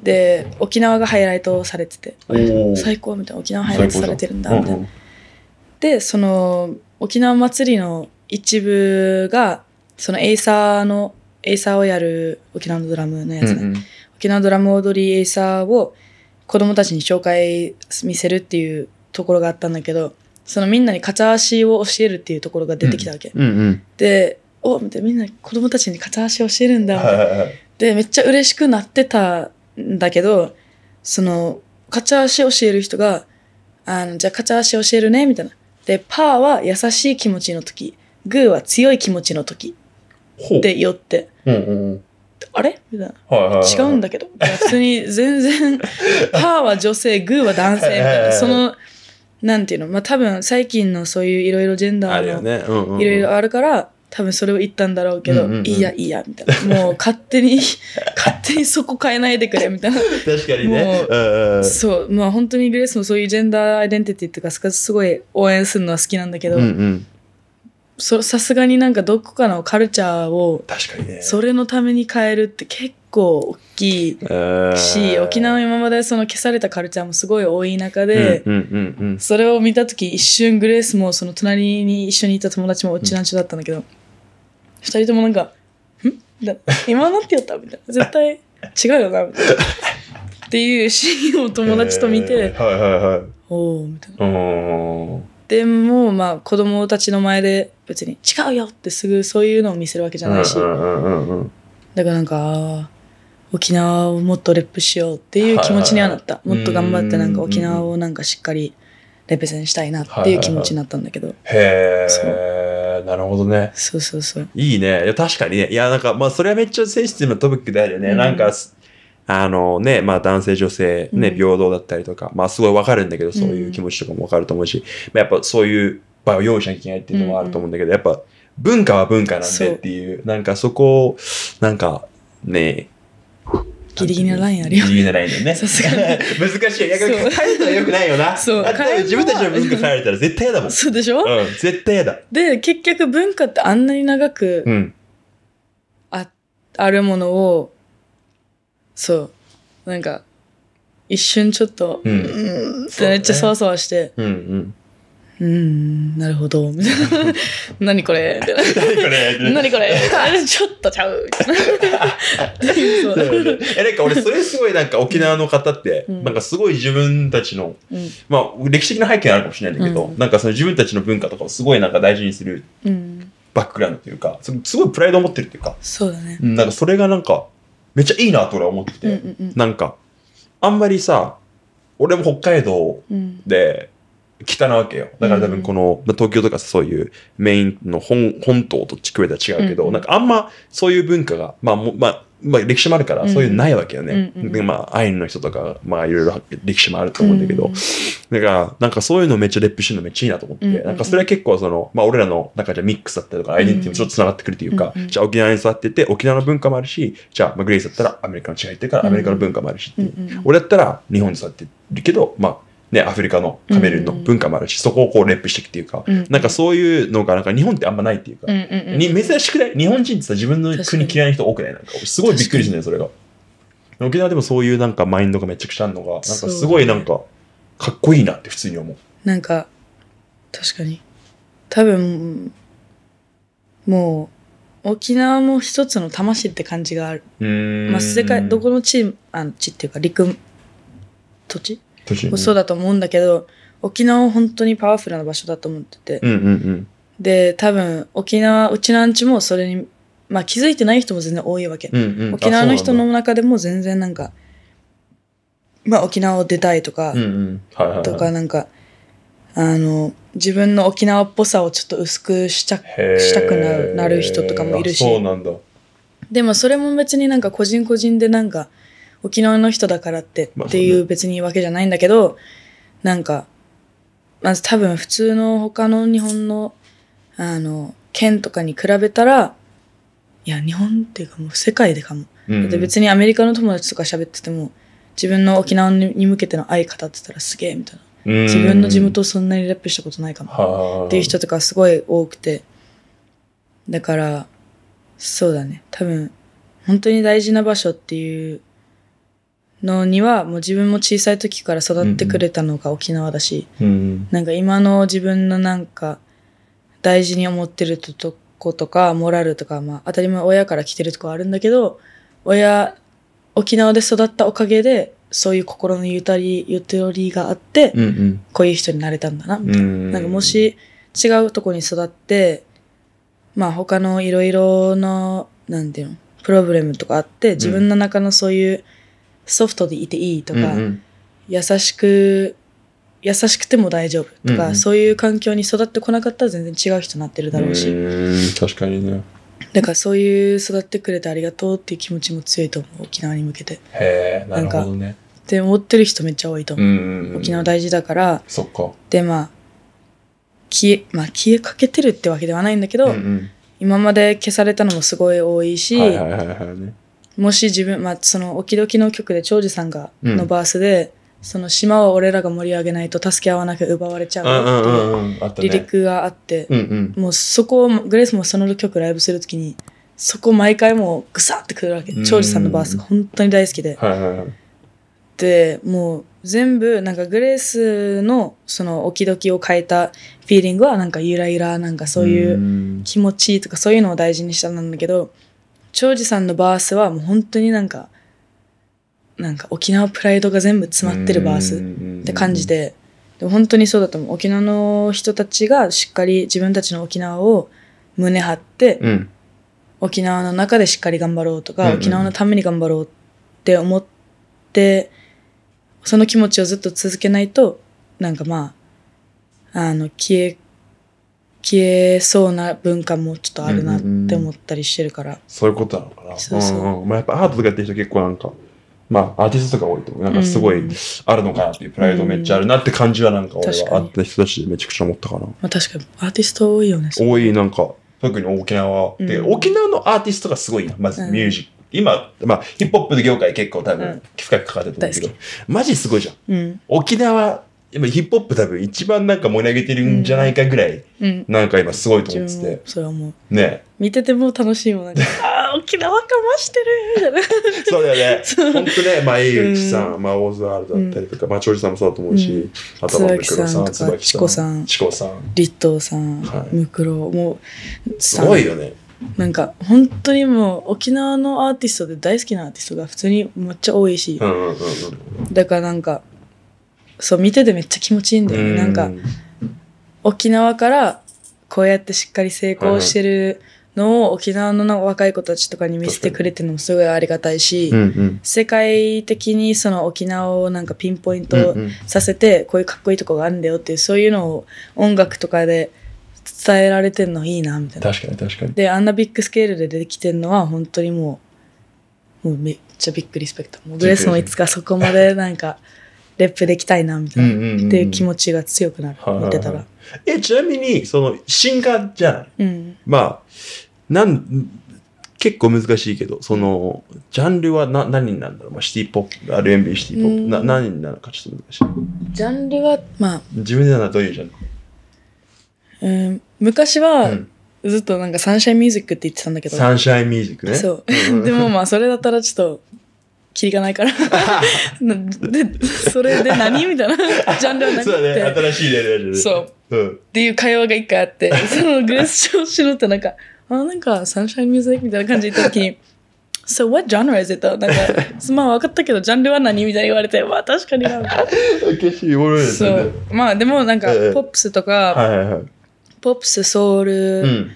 A: で沖縄がハイライトされてて最高みたいな沖縄ハイライトされてるんだみたいな。でその沖縄祭りの一部がそのエイサーのエイサーをやる沖縄のドラムのやつね、うんうん、沖縄ドラム踊りエイサーを子供たちに紹介見せるっていうところがあったんだけどそのみんなに片足を教えるっていうところが出てきたわけ、うんうんうん、でおみたいなみんな子供たちに片足教えるんだみたいでめっちゃ嬉しくなってただけど、その、片足教える人が、あの、じゃあ片足教えるね、みたいな。で、パーは優しい気持ちの時、グーは強い気持ちの時。って言って。うんうんあれみたい
C: な、違うんだ
A: けど。普通に全然、*laughs* パーは女性、グーは男性みたいな、その、なんていうの、まあ多分最近のそういういろいろジェンダー
D: の、いろいろ
A: あるから、多分それを言ったんだろうけど、うんうんうん、いいやいいやみたいなもう *laughs* 勝手に勝手にそこ変えないでくれみたいな確かにね、うんうん、そうまあ本当にグレースもそういうジェンダーアイデンティティとかすごい応援するのは好きなんだけど、うんうんさすがになんかどこかのカルチャーを確かに、ね、それのために変えるって結構大きい
C: し沖
A: 縄今までその消されたカルチャーもすごい多い中で、
C: うんうんうんうん、そ
A: れを見た時一瞬グレースもその隣に一緒にいた友達もチちなんちだったんだけど、うん二人ともなんか、んみたいな。今なってやったみたいな。絶対違うよな、みたいな。っていうシーンを友達と見て、
C: えー、はいはいはい。おおみたいな。
A: でも、まあ子供たちの前で別に違うよってすぐそういうのを見せるわけじゃないし。だからなんか、沖縄をもっとレップしようっていう気持ちにはなった。もっと頑張ってなんか沖縄をなんかしっかりレペゼンしたいなっていう気持ちになったんだけど。へ
B: え。なるほどね。そうそうそう。いいね。いや確かにね。いや、なんか、まあ、それはめっちゃセンシティブなトピックであだよね。うん、なんか、あのね、まあ男性女性ね、平等だったりとか、うん、まあすごいわかるんだけど、そういう気持ちとかもわかると思うし、まあやっぱそういう場を用意しなきゃいけないっていうのもあると思うんだけど、やっぱ文化は文化なんでっていう、うなんかそこを、なんかね、
A: ギリギリのラインあるよ。ギリギリのラインだよね。さすが難しい。逆に帰れたらよくないよ
B: な。そう。自分たちの文化変えられたら絶対嫌だもん。
A: そうでしょう
B: ん、絶対嫌だ。
A: で、結局文化ってあんなに長く、うん、あ、あるものを、そう。なんか、一瞬ちょっと、うん、うん、ってめっちゃそわそわして、うんうん。うんなるほど *laughs* 何これ何これ何これちょっとちゃう *laughs*
B: えなんか俺それすごいなんか沖縄の方って、なんかすごい自分たちの、うん、まあ歴史的な背景あるかもしれないんだけど、うん、なんかその自分たちの文化とかをすごいなんか大事にするバックグラウンドというかすごいプライドを持ってるというかそうだね、なんかそれがなんかめっちゃいいなと俺は思ってて、うんうんうん、なんかあんまりさ俺も北海道で、北なわけよ。だから多分この、うん、東京とかそういうメインの本本島と地区では違うけど、うん、なんかあんまそういう文化が、まあまあ、まあ歴史もあるからそういうないわけよね。うん、でまあアイヌの人とか、まあいろいろ歴史もあると思うんだけど、だからなんかそういうのめっちゃレップしてるのめっちゃいいなと思って、なんかそれは結構その、まあ俺らの中じゃミックスだったりとかアイデンティティもちょっと繋がってくるというか、じゃあ沖縄に育ってて沖縄の文化もあるし、じゃあまあグレイスだったらアメリカの違いってからアメリカの文化もあるしっていう。俺だったら日本に育ってるけど、まあね、アフリカのカメルーンの文化もあるし、そこをこうレップしていくっていうか、なんかそういうのがなんか日本ってあんまないっていうか、に珍しくない日本人ってさ、自分の国嫌いな人多くないなんか、すごいびっくりしてね、それが。沖縄でもそういうなんかマインドがめちゃくちゃあるのが、なんかすごいなんか、かっこいいなって普通に思う。
A: なんか、確かに。多分、もう、沖縄も一つの魂って感じがある。まあ、世界、どこの地、あの地っていうか、陸、土地もそうだと思うんだけど沖縄は本当にパワフルな場所だと思ってて、うんうんうん、で多分沖縄うちのアンチもそれに、まあ、気づいてない人も全然多いわけ、う
C: んうん、沖縄の人の
A: 中でも全然なんかまあ沖縄を出たいとか、うんう
C: んはいはいとか
A: なんかあの自分の沖縄っぽさをちょっと薄くしたしたくなるなる人とかもいるしでもそれも別になんか個人個人でなんか沖縄の人だからってっていう別にわけじゃないんだけど、なんか、まず多分普通の他の日本の、あの、県とかに比べたら、いや、日本っていうかもう世界でかも。だって別にアメリカの友達とか喋ってても、自分の沖縄に向けての愛語ってたらすげえみたいな。
C: 自分の地元
A: そんなにラップしたことないかも。っていう人とかすごい多くて。だから、そうだね。多分、本当に大事な場所っていうのにはもう自分も小さい時から育ってくれたのが沖縄だし、うんうん、なんか今の自分のなんか大事に思ってるとことかモラルとか、まあ、当たり前親から来てるとこあるんだけど親沖縄で育ったおかげでそういう心のゆとりゆとりがあって、うんうん、こういう人になれたんだなみたいななんかもし違うとこに育ってまあ他のいろいろな何ていうのプロブレムとかあって自分の中のそういうソフトでいていいとか、うんうん、優しく優しくても大丈夫とか、うんうん、そういう環境に育ってこなかったら全然違う人になってるだろうし
B: 確かにね
A: だからそういう育ってくれてありがとうっていう気持ちも強いと思う沖縄に向けて
B: へえなるほどね
A: って思ってる人めっちゃ多いと思ううんうん、沖縄大事だからそっかでまあ消えまあ消えかけてるってわけではないんだけど、うんうん、今まで消されたのもすごい多いし、はいは
C: いはいはいね、
A: もし自分、まあ、その、おきどきの曲で長寿さんが、のバースで、その島は俺らが盛り上げないと助け合わなきゃ奪われちゃうっていうリリックがあって、もうそこを、グレースもその曲ライブするときに、そこ毎回もうグサってくるわけ。長寿さんのバースが本当に大好きで。で、もう全部なんかグレースのそのおききを変えたフィーリングはなんかゆらゆらなんかそういう気持ちとかそういうのを大事にしたんだけど、長寿さんのバースはもう本当になんか、なんか沖縄プライドが全部詰まってるバースって感じで、で本当にそうだと思う。沖縄の人たちがしっかり自分たちの沖縄を胸張って、うん、沖縄の中でしっかり頑張ろうとか、うんうん、沖縄のために頑張ろうって思って、その気持ちをずっと続けないと、なんかまあ、あの、消え消えそうな文化もちょっとあるなって思ったりしてるから、
B: そういうことなのかなそうそう、うんうん、まあ、やっぱアートとかやってる人結構なんかまあアーティストとか多いと思うなんかすごいあるのかなっていうプライドめっちゃあるなって感じはなんか俺はあった人たちめちゃくちゃ思ったかな、まあ、確かにアーティスト多いよね多いなんか特に沖縄、で沖縄のアーティストがすごいなまずミュージック、今、まあ、ヒップホップ業界結構多分、深くかかってると思うけど、マジすごいじ
C: ゃ
A: ん。
B: 沖縄今ヒップホップ多分一番なんか盛り上げてるんじゃないかぐらい、うんなんか今すごいと思ってて。それはもうね
A: 見てても楽しいもんなんかあ沖縄かましてるみたいな
B: そうだよね。本当ね、まあ、江内さん、まあ、オズワールドだったりとか、まあ、長司さんもそうだと思うし、あとはまあ椿さんとかチコさんチコさん。
A: 立東さん、ムクロもうすごいよね。なんか本当にもう沖縄のアーティストで大好きなアーティストが普通にめっちゃ多いし、うんうんうん。だからなんかそう見ててめっちゃ気持ちいいんだよね、うん、なんか沖縄からこうやってしっかり成功してるのを沖縄の若い子たちとかに見せてくれてるのもすごいありがたいし、うんうん、世界的にその沖縄をなんかピンポイントさせてこういうかっこいいとこがあるんだよっていうそういうのを音楽とかで伝えられてんのいいなみた
C: いな確かに確かにで
A: あんなビッグスケールで出てきてるのは本当にもうもうめっちゃビッグリスペクトもうグレスもいつかそこまでなんかレップできたいなみた
C: いな、っていう気
A: 持ちが強くなる、持てたら。え、ちなみ
B: に、その、シンガーじゃん。うん、まあ、なん、結構難しいけど、その、ジャンルはな何になるんだろう、まあ、シティポップ、R&B シティポップ、な何になるかちょっと難しい。
A: ジャンルは、まあ。
B: 自分ではどういうジャンル
A: うん、昔は、うんずっとなんかサンシャインミュージックって言ってたんだけど。サン
B: シャインミュージックね。そ
A: う。でもまあそれだったらちょっとキリがないから *laughs* で、それで何みたいな。*laughs* ジャ
B: ンルは何って。そうだね。新しいレベルそう。うん、っ
A: ていう会話が一回あって、そのグレッションしろってなんか、あ、なんかサンシャインミュージックみたいな感じで言った時に、So what genre is it? なんか、まあ分かったけど、ジャンルは何みたいに言われて、まあ確かになんか。
B: 決しておもろいですね。そう。
A: まあでもなんか、ポップスとか、はいはいはい、ポップス、ソウル、うん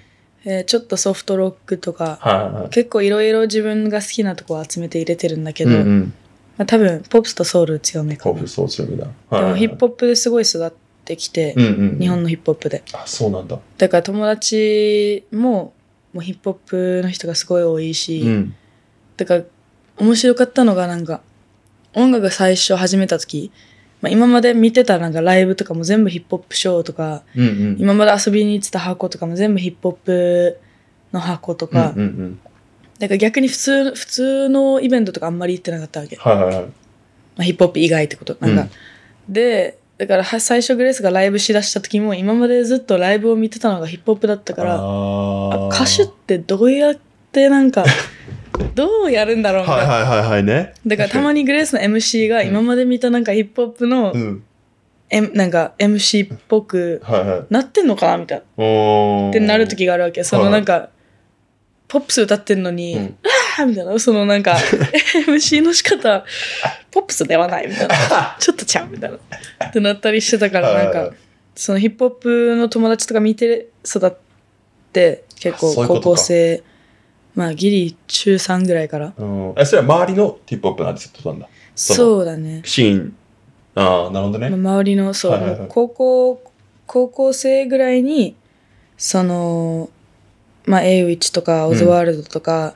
A: えー、ちょっとソフトロックとか、はいはい、結構いろいろ自分が好きなとこを集めて入れてるんだけど、うんうんまあ、多分ポップスとソウル強め
B: かなポップスとだ、はいはい、でもヒッ
A: プホップですごい育ってきて、うんうんうん、日本のヒップホップであそうなんだだから友達ももうヒップホップの人がすごい多いし、うん、だから面白かったのがなんか音楽最初始めた時まあ、今まで見てたなんかライブとかも全部ヒップホップショーとか、うんうん、今まで遊びに行ってた箱とかも全部ヒップホップの箱とか、うんうんうん、か逆に普通普通のイベントとかあんまり行ってなかったわけ、はいはいはい、まあ、ヒップホップ以外ってことなんか、うん、でだから最初グレースがライブしだした時も今までずっとライブを見てたのがヒップホップだったからあ歌手ってどうやってなんか *laughs* どうやるんだろうみたいな。はいはいはいはいね。だからたまにグレースの MC が今まで見たなんかヒップホップの、うん、M、なんか MC っぽくなってんのかなみたい
C: な。ってなる時
A: があるわけ。そのなんか、はい、ポップス歌ってんのに、うん、ああみたいな。そのなんか、*laughs* MC の仕方、ポップスではないみたいな。*laughs* ちょっとちゃうみたいな。ってなったりしてたからなんか、そのヒップホップの友達とか見て育って、結構高校生、まあギリ中3ぐらいから
B: うんそれは周りのティップアップのアーティストなんだそそうだね、シーンああなるほどね、まあ周りのそう、はいはいはい高
A: 校高校生ぐらいにそのまあエウィッチとかオズワールドとか、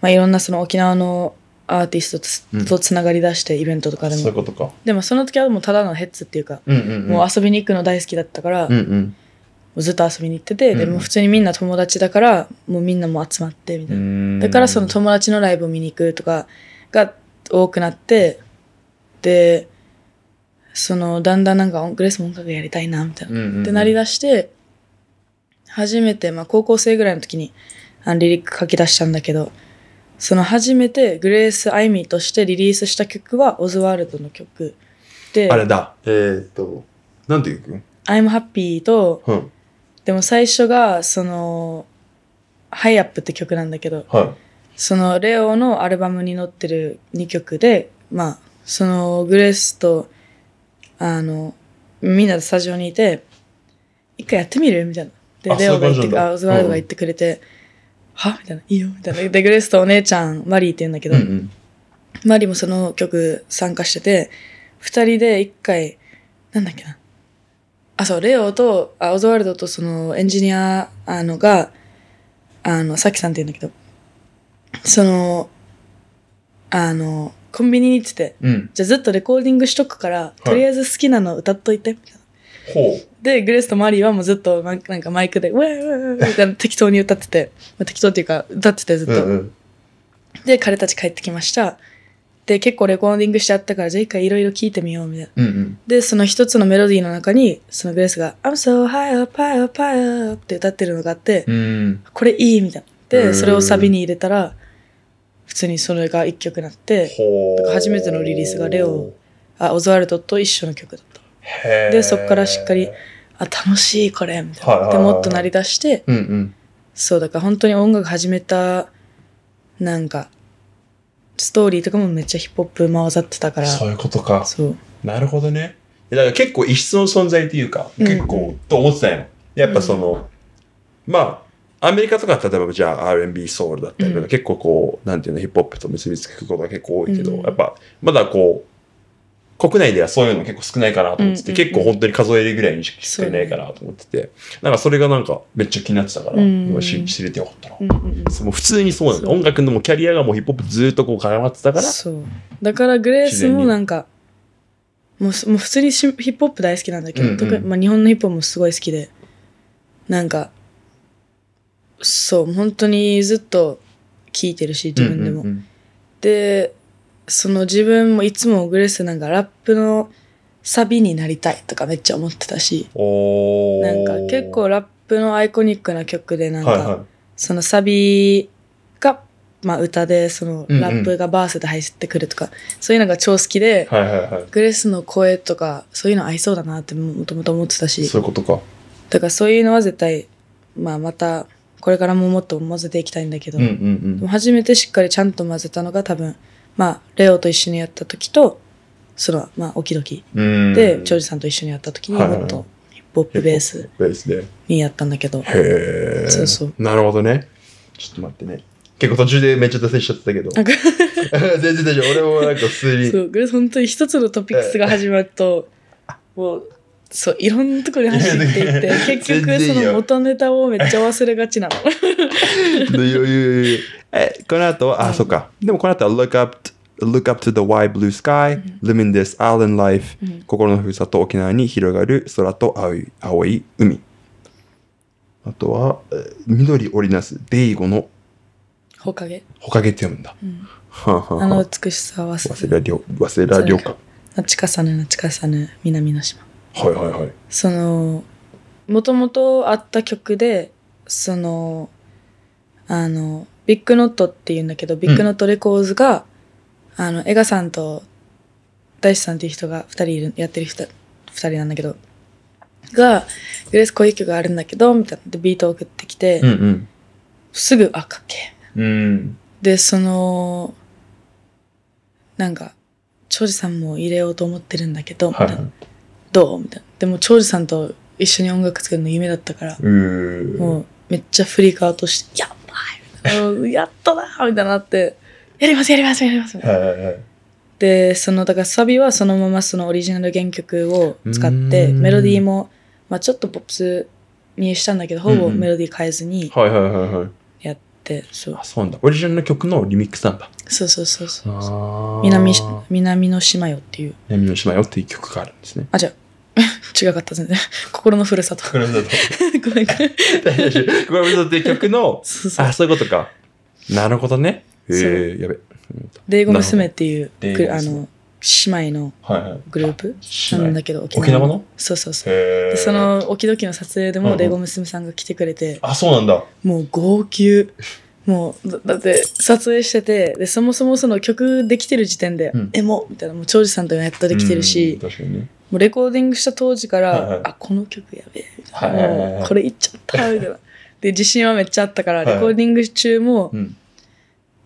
A: まあいろんなその沖縄のアーティストとつ,、うんとつながりだしてイベントとかでそういうもことかでもその時はもうただのヘッズっていうか、うんうんうんもう遊びに行くの大好きだったから、うんうんずっと遊びに行ってて、でも普通にみんな友達だから、もうみんなも集まってみたい
C: な。だからそ
A: の友達のライブを見に行くとかが多くなって、で、その、だんだんなんか、グレースも音楽やりたいな、みたいな。ってなりだして、初めて、まあ高校生ぐらいの時に、あのリリック書き出したんだけど、その初めてグレース・アイミーとしてリリースした曲はオズワルドの曲で。あれ
B: だ。えー、っと、なんていう曲
A: ?I'm Happy と、うん、でも最初がその「ハイアップ」って曲なんだけど、はい、そのレオのアルバムに載ってる2曲でまあそのグレースとあのみんなでスタジオにいて「一回やってみる?」みたいな。でレオが言ってあオズワルドが言ってくれて「うん、はみたいな「いいよ」みたいな。でグレースとお姉ちゃんマリーって言うんだけど、うんうん、マリーもその曲参加してて2人で一回なんだっけなあ、そう、レオと、あオズワルドとそのエンジニア、あの、が、あの、さきさんって言うんだけど、その、あの、コンビニに行ってて、うん、じゃあずっとレコーディングしとくから、とりあえず好きなの歌っといて、みたいな。ほう。で、グレースとマリーはもうずっとなんかマイクで、うわ、うウェーウェーみたいな適当に歌ってて、まあ、適当っていうか歌っててずっと。うんうん、で、彼たち帰ってきました。で結構レコーディングしちゃったから、じゃあ一回いろいろ聞いてみようみたいな。うんうん、で、その一つのメロディーの中に、そのグレースが、I'm so high up, high up, high up って歌ってるのがあって、うん、これいいみたいな。で、それをサビに入れたら、普通にそれが一曲になって、初めてのリリースがレオ、あ、オズワルドと一緒の曲だっ
C: た。で、そっからしっか
A: り、あ、楽しいこれみたいな。はいはいはい、で、もっと鳴り出して、うんうん、そう、だから本当に音楽始めた、なんか、ストーリーとかもめっちゃヒップホップ混ざってたからそう
B: いうことかそうなるほどねだから結構異質の存在っていうか、うん、結構と思ってたよやっぱその、うん、まあアメリカとか例えばじゃあ R&B ソウルだったりとか、うん、結構こうなんていうのヒップホップと結びつくことが結構多いけど、やっぱまだこう国内ではそういうの結構少ないかなと思ってて、うんうんうん、結構本当に数えるぐらいにしかいないかなと思ってて、なんかそれがなんかめっちゃ気になってたから、うんうん、知知れてよかったな。うんうんもう普通にそうなんだ、ね、音楽のもキャリアがもうヒップホップずっとこう絡まってたから。そう。
A: だからグレースもなんか、もうもう普通にヒップホップ大好きなんだけど、うんうん、特に、まあ、日本のヒップホップもすごい好きで、なんか、そう、本当にずっと聴いてるし、自分でも。うんうんうん、で、その自分もいつもグレスなんかラップのサビになりたいとかめっちゃ思ってたしなんか結構ラップのアイコニックな曲でなんか、はいはい、そのサビが、まあ、歌でそのラップがバースで入ってくるとか、うんうん、そういうのが超好きで、は
C: いはいはい、グ
A: レスの声とかそういうの合いそうだなってもともと思ってたしそういうことかだからそういうのは絶対、まあ、またこれからももっと混ぜていきたいんだけど、うんうんうん、初めてしっかりちゃんと混ぜたのが多分まあ、レオと一緒にやった時と、その、まあ、おきどき。で、長治さんと一緒にやった時にもっとヒップホップベースにやったんだけど。へそうそう。
B: なるほどね。ちょっと待ってね。結構途中でめっちゃ脱線しちゃってたけど。*laughs* 全然大丈夫。俺もなんか普通に。そ
A: う、グれ本当に一つのトピックスが始まると、もう、そう、いろんなところに走っていって、結局その元ネタをめっちゃ忘れがちなの。
B: 余裕。*laughs* え、この後は、あ、そっか。でもこの後は look up, look up to the wide blue sky, l i v in this island life, 心のふるさと沖縄に広がる空と青い青い海。あとは、緑織りなすデイゴのほかげ。ほかげって読むんだ。あの
A: 美しさは忘れられ、忘れられ、なちかさぬなちかさぬ南の島。はいはいはい。そのもともとあった曲でそのあのビッグノットっていうんだけどビッグノットレコーズが、あのエガさんと大志さんっていう人が2人いるやってる人2人なんだけどが「グレースこういう曲があるんだけど」みたいなでビート送ってきて、うんうん、すぐ「あかっけ」
C: うん、
A: でそのなんか「長司さんも入れようと思ってるんだけど」みたいな。はいはいどうみたいな。でも、長寿さんと一緒に音楽作るの夢だったから、
C: も
A: うめっちゃフリーカーとして、やばいやっとだみたいなって、やりますやりますやりますでそのだからサビはそのままそのオリジナル原曲を使ってメロディーも、まあ、ちょっとポップスにしたんだけどほぼメロディー変えずにやって
B: そうあそうなんだオリジナルの曲のリミックスなんだ
A: そうそうそう
B: そう南
A: 南の島よっていう
B: 南の島よっていう曲があるんですね
A: あじゃあ違かった全然心のふるさと *laughs* ご
B: めんごめん心のふるさとっていう曲のあそういうことかなるほどねへえー、やべ
A: デイゴ娘っていうあの姉妹
B: の
A: グループなんだけど、はいはい、沖縄のそうそうそうその沖時の撮影でもレゴ娘さんが来てくれて、うんうん、
B: あそうなんだ
A: もう号泣もうだって撮影しててでそもそもその曲できてる時点で「うん、えも」みたいなもう長寿さんとやっとできてるし、うん、もうレコーディングした当時から、はいはい、あ、この曲やべえ。はいはいはいもうこれいっちゃった、*laughs* みたいな。で、自信はめっちゃあったから、レコーディング中も、はい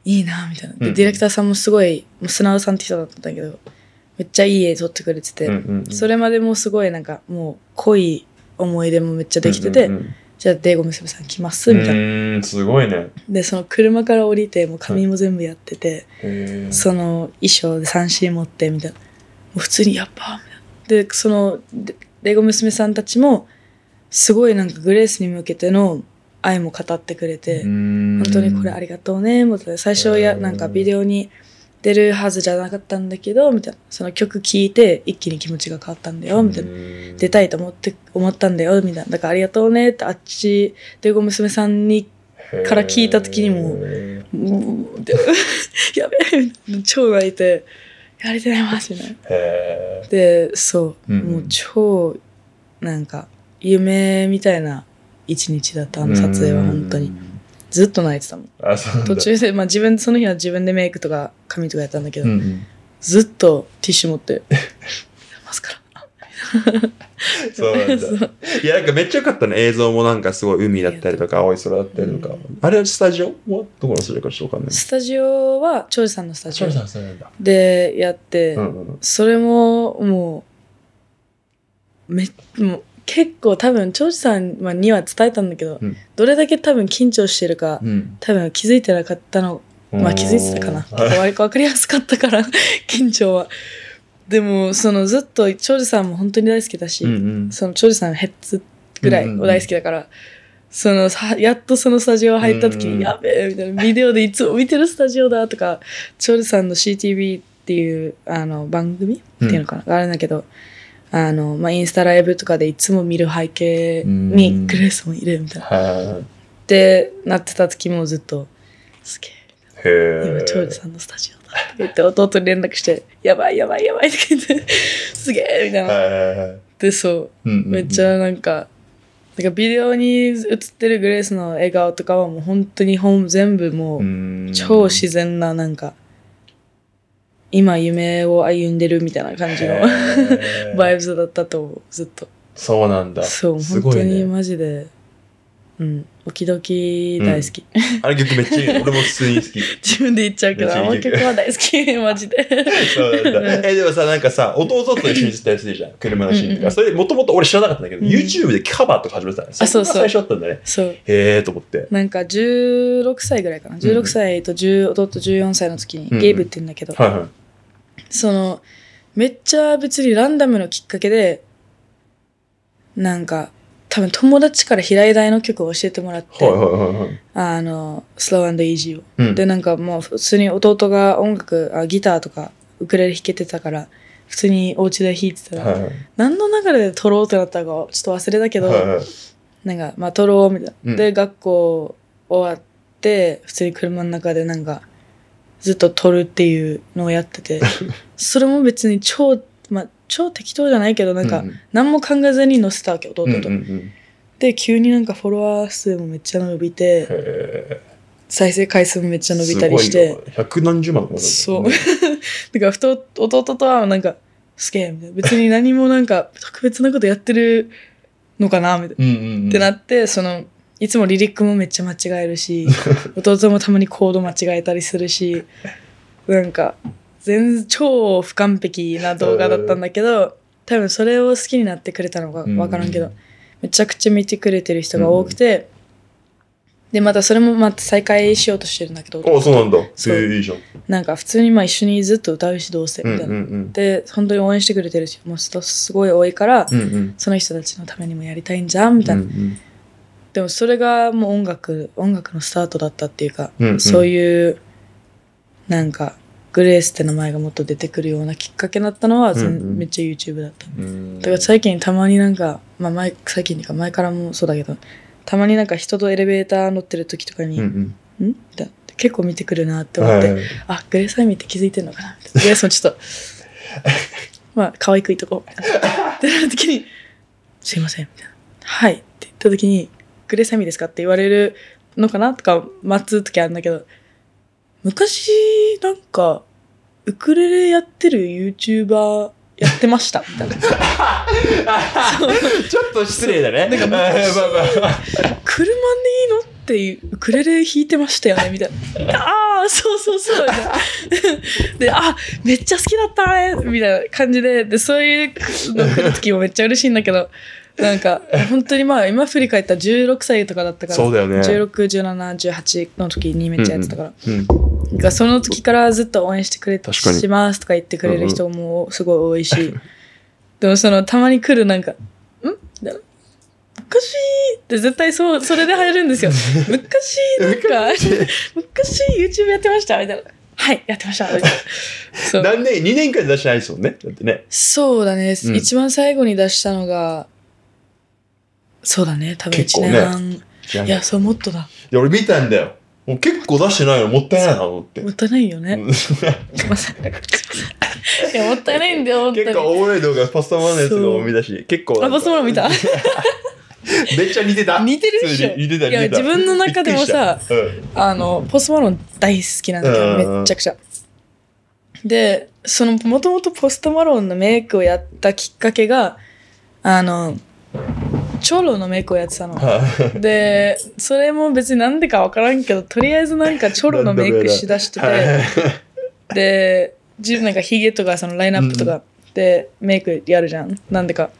A: いいな、みたいな。で、ディレクターさんもすごい、もう砂田さんって人だったんだけど、めっちゃいい絵撮ってくれてて、うんうんうん、それまでもすごいなんか、もう濃い思い出もめっちゃできてて、うんうんうんじゃあ、デーゴ娘さん来ますみたい
B: な。すごいね。
A: で、その車から降りて、もう髪も全部やってて、うん、その衣装で三振持って、みたいな。もう普通にやっぱ、みたいでそのレゴ娘さんたちもすごいなんかグレースに向けての愛も語ってくれて本当にこれありがとうねみたいな最初やなんかビデオに出るはずじゃなかったんだけどみたいなその曲聴いて一気に気持ちが変わったんだよみたいな出たいと思って思ったんだよみたいなだからありがとうねってあっちレゴ娘さんにから聞いた時にもう「*laughs* やべえ」超泣いて。ありがとうございますみたいな。でそう、うん、もう超なんか夢みたいな一日だったあの撮影は本当にずっと泣いてたもん途中で、まあ、自分その日は自分でメイクとか髪とかやったんだけど、うん、ずっとティッシュ持ってマスカラ *laughs* そうなんだ。
B: いや、なんかめっちゃ良かったね。映像もなんかすごい海だったりとか、青い空だったりとか。うん、あれはスタジオはどこのスタジオかちょっとわかんない。ス
A: タジオは、長司さんのスタジオ。でやって、うんうん、それも、もう、めもう結構多分、長司さんには伝えたんだけど、うん、どれだけ多分緊張してるか、うん、多分気づいてなかったの、まあ気づいてたかな。割とか分かりやすかったから、*laughs* 緊張は。でもそのずっと長寿さんも本当に大好きだし、うんうん、その長寿さんヘッズぐらい大好きだから、うんうん、そのやっとそのスタジオ入った時に「やべえ」みたいな、ビデオでいつも見てるスタジオだとか長寿さんの CTV っていうあの番組っていうのかな、うん、があるんだけどあの、まあ、インスタライブとかでいつも見る背景にグレースもいるみ
C: たいな。っ
A: てなってた時もずっとす
C: げえ今トヨさ
A: んのスタジオだって言って弟に連絡して「やばいやばいやばい」って言って「*laughs* すげえ!」みたいな。でそう,、めっちゃなんかなんかビデオに映ってるグレースの笑顔とかはもう本当に本全部もう超自然ななんか今夢を歩んでるみたいな感じの *laughs* バイブスだったとずっと
B: そうなんだそう本当
A: にマジで、ね、うん時々大好き、うん、
B: あれ曲めっちゃいい俺も普通に好き *laughs* 自分で言っちゃうけどあの曲は
A: 大好きマジでそう
B: えでもさなんかさ弟と一緒にったやつでじゃん車のシーンとか、うんうん、それもともと俺知らなかったんだけど、うん、YouTube でカバーとか始めてたの
A: あそうそう最初だったんだねそうへ
B: えと思って
A: なんか16歳ぐらいかな16歳と1弟14歳の時に、ゲームって言うんだけど、そのめっちゃ別にランダムのきっかけでなんか多分友達から平井大の曲を教えてもらって、はいはいはいはい、あの、スローイージーを、うん、で、なんかもう普通に弟が音楽あ、ギターとかウクレレ弾けてたから、普通にお家で弾いてたら、はいはい、何の流れで撮ろうってなったかちょっと忘れたけど、はいはい、なんか、まあ撮ろうみたいな。で、うん、学校終わって、普通に車の中でなんか、ずっと撮るっていうのをやってて、*laughs* それも別に超超適当じゃないけどなんか、何も考えずに載せたわけ弟と、うんうんうん、で急になんかフォロワー数もめっちゃ伸びて再生回数もめっちゃ伸びたりして
B: 百何十万とかそ
A: うだ *laughs* からふと弟とはなんかすげえみたいな別に何もなんか特別なことやってるのかなみたいな、ってなってそのいつもリリックもめっちゃ間違えるし *laughs* 弟もたまにコード間違えたりするしなんか全超不完璧な動画だったんだけど多分それを好きになってくれたのか分からんけど、うん、めちゃくちゃ見てくれてる人が多くて、うん、でまたそれもまた再開しようとしてるんだけどあそう
B: なんだ
C: そういいじゃん
A: なんか普通にまあ一緒にずっと歌うしどうせみたいな、うんうんうん、で本当に応援してくれてる人もすごい多いから、うんうん、その人たちのためにもやりたいんじゃんみたいな。うんうんでもそれがもう音楽音楽のスタートだったっていうか、うんうん、そういうなんかグレースって名前がもっと出てくるようなきっかけになったのは、うんうん、めっちゃ YouTube だった。だから最近たまになんか、まあ前、最近か前からもそうだけど、たまになんか人とエレベーター乗ってる時とかに、うんうん、んだ結構見てくるなって思って、はい、あ、グレースアイミーって気づいてるのかなみたいグレースもちょっと、*laughs* まあ、可愛くいとこ。ってなる時に、すいません、みたいな。はい。って言った時に、グレースアイミーですかって言われるのかなとか待つ時あるんだけど、昔、なんか、ウクレレやってる YouTuber やってました、みたいな。*laughs* ち
B: ょっと失礼だね。なんか昔、車でいいの
A: っていう、ウクレレ弾いてましたよね、みたいな。*laughs* ああ、そうそうそう、*laughs* で、あめっちゃ好きだったね、みたいな感じで、で、そういうの来る時もめっちゃ嬉しいんだけど、なんか、本当にまあ、今振り返ったら16歳とかだったから、そうだよね。16、17、18の時にめっちゃやってたから。うん、うん、その時からずっと応援してくれて、しますとか言ってくれる人もすごい多いし、うん、でもその、たまに来るなんか、んおかしいって絶対そう、それで入るんですよ。昔、なんか、昔 YouTube やってましたみたいな。はい、やってました。
B: 何年、2年間出してないですもんね。だってね。
A: そうだね。うん、一番最後に出したのが、そうだね、多分結1年半。いや、そう、もっとだ。
B: いや、俺見たんだよ。もう結構出してないのもったいないなと思って。も
A: ったいないよね。すいません。いや、もったいないんだよ、本当に。結構おも
B: ろい動画、パスタマンのやつが見たし、結構あ、パスモロ見ためっちゃ
A: 似てた。似てるしょ普通似てた、いや似てた。自分の中でもさあの、ポストマロン大好きなんだけうど、んめっちゃくちゃ。で、その、もともとポストマロンのメイクをやったきっかけが、あの、長老のメイクをやってたの。で、それも別になんでかわからんけど、とりあえずなんか長老のメイクしだしてて、で、自分なんかヒゲとかそのラインナップとかでメイクやるじゃん。なんでか。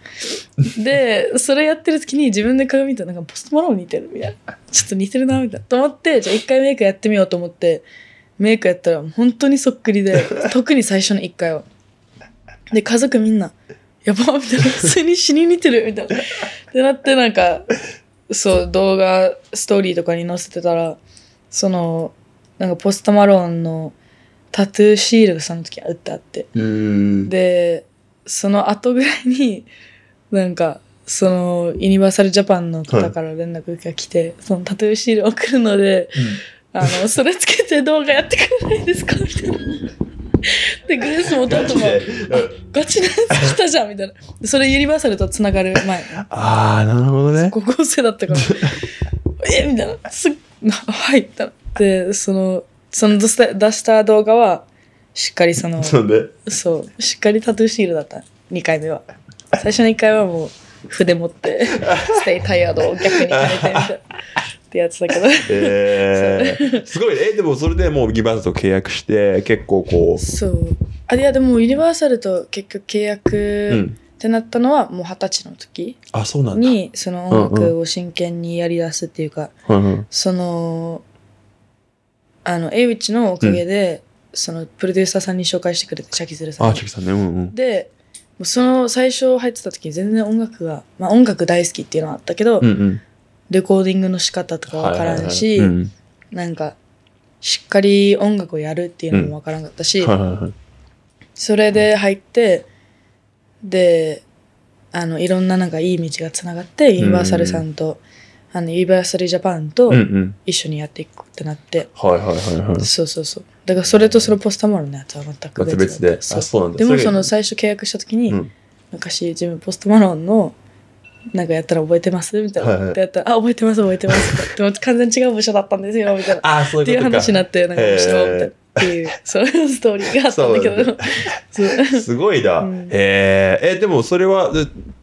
A: で、それやってる時に自分で鏡見たらなんかポストモロン似てるみたいな。ちょっと似てるな、みたいな。と思って、じゃあ一回メイクやってみようと思って、メイクやったら本当にそっくりで、特に最初の一回は。で、家族みんな、やばみたいな、普通に死に似てるみたいな。ってなって、なんか、そう、動画、ストーリーとかに載せてたら、その、なんかポストマロンのタトゥーシールがその時あってあって。
C: で、
A: その後ぐらいに、なんか、その、ユニバーサルジャパンの方から連絡が来て、はい、そのタトゥーシール送るので、うん、あの、それつけて動画やってくれないですかみたいな。で、グレースも弟も、ガチなやつ来たじゃんみたいな。それユニバーサルとつながる前。
C: ああ、なるほどね。高
A: 校生だったから。*laughs* えみたいな。すはいった、なって、その、その出した動画は、しっかりその、そそう、しっかりタトゥーシールだった。2回目は。最初の1回はもう、筆持って、*laughs* ステイタイヤードを逆に変えてみたいな。ってやつだけど、
B: えー、すごいねでもそれでもうユニバーサルと契約して結構こうそ
A: うあいやでもユニバーサルと結局契約ってなったのはもう二十歳の時あそうなんにその音楽を真剣にやりだすっていうか、うんうん、そのあの A ウィッチのおかげで、うん、そのプロデューサーさんに紹介してくれてシャキズルさんあシャキ
C: さんね、うんうん、
A: でその最初入ってた時全然音楽が、まあ、音楽大好きっていうのはあったけど、うんうんレコーディングの仕方とかわからんし、なんか、しっかり音楽をやるっていうのもわからんかったし、それで入って、で、あの、いろんななんかいい道がつながって、ユニバーサルさんと、あの、ユニバーサルジャパンと一緒にやっていくってなって。
B: うんうん、はいはいはいはい。そ
A: うそうそう。だからそれとそのポスタモロンのやつは全く別
B: で。で。あ、そうなんだ。でもその
A: 最初契約した時に、うん、昔自分ポスタマロンのなんかやったら覚えてますみたいな。やったら、あ、覚えてます、覚えてます。でも完全違う部署だったんですよ、みたいな。あ、そういうことっていう話になって、なんか後ろ、みたいな。っていう、そういうストーリーがあったんだけ
B: ど。すごいな。うん、ええでもそれは、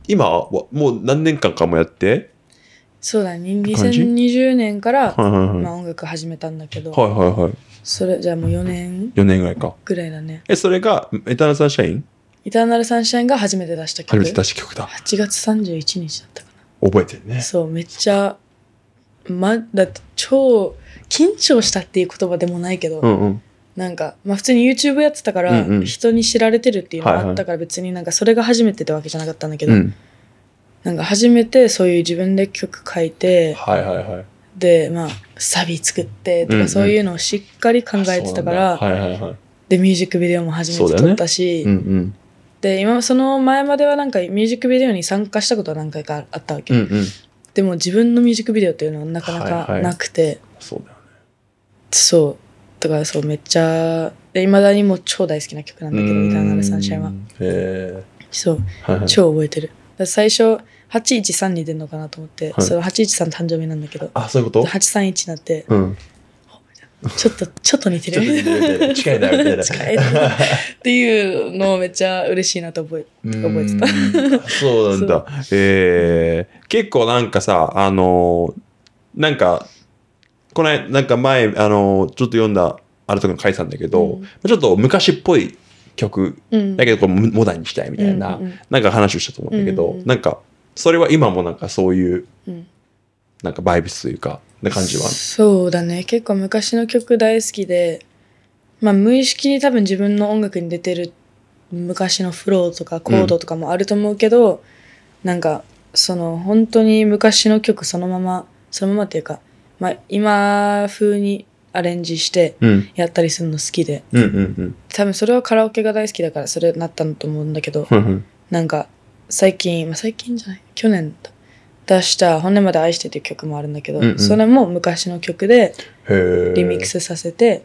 B: 今は、もう何年間かもやって
A: そうだね。2020年から、まあ音楽始めたんだけど。はいはいはい。それ、じゃあもう4年 ?4
B: 年ぐらいか。ぐらいだね。え、それが、エタナルサン社員。
A: イターナルサンシャインが初めて出した曲。初めて出した曲だ。8月31日だったかな。覚えてるね。そう、めっちゃ、ま、だって超、緊張したっていう言葉でもないけど、うんうん、なんか、まあ普通に YouTube やってたから、人に知られてるっていうのがあったから、別になんかそれが初めてってわけじゃなかったんだけど、うん、なんか初めてそういう自分で曲書いて、はいはいはい。で、まあ、サビ作ってとか、そういうのをしっかり考えてたから、うんうんはいはいはい、で、ミュージックビデオも初めて撮ったし、ねうんうん、で今その前まではなんかミュージックビデオに参加したことは何回かあったわけ、うんうん、でも自分のミュージックビデオっていうのはなかなかなくて、はいはい、そうだよねそうだからそうめっちゃいまだにもう超大好きな曲なんだけど「イなーナルサンシャインは」
C: へえそう、はいはい、超
A: 覚えてる最初813に出るのかなと思って、はい、その813誕生日なんだけどあそういうこと831になって、うん、ちょっと、ちょっと似てる。近いな、みたいな。*laughs* 近いっていうのをめっちゃ嬉しいなと覚え、覚えて
B: た。そうなんだ。えー、結構なんかさ、あのー、なんか、このなんか前、あのー、ちょっと読んだ、あれとか書いてたんだけど、うん、ちょっと昔っぽい曲、うん、だけどこうモダンにしたいみたいな、うんうん、なんか話をしたと思うんだけど、うんうん、なんか、それは今もなんかそういう、うん、なんかバイブスというか、な感じは
A: そうだね結構昔の曲大好きで、まあ、無意識に多分自分の音楽に出てる昔のフローとかコードとかもあると思うけど、うん、なんかその本当に昔の曲そのままそのままっていうか、まあ、今風にアレンジしてやったりするの好きで、多分それはカラオケが大好きだからそれなったんだと思うんだけど、なんか最近、まあ、最近じゃない去年だ出した「骨まで愛して」っていう曲もあるんだけど、うんうん、それも昔の曲で
B: リミッ
A: クスさせて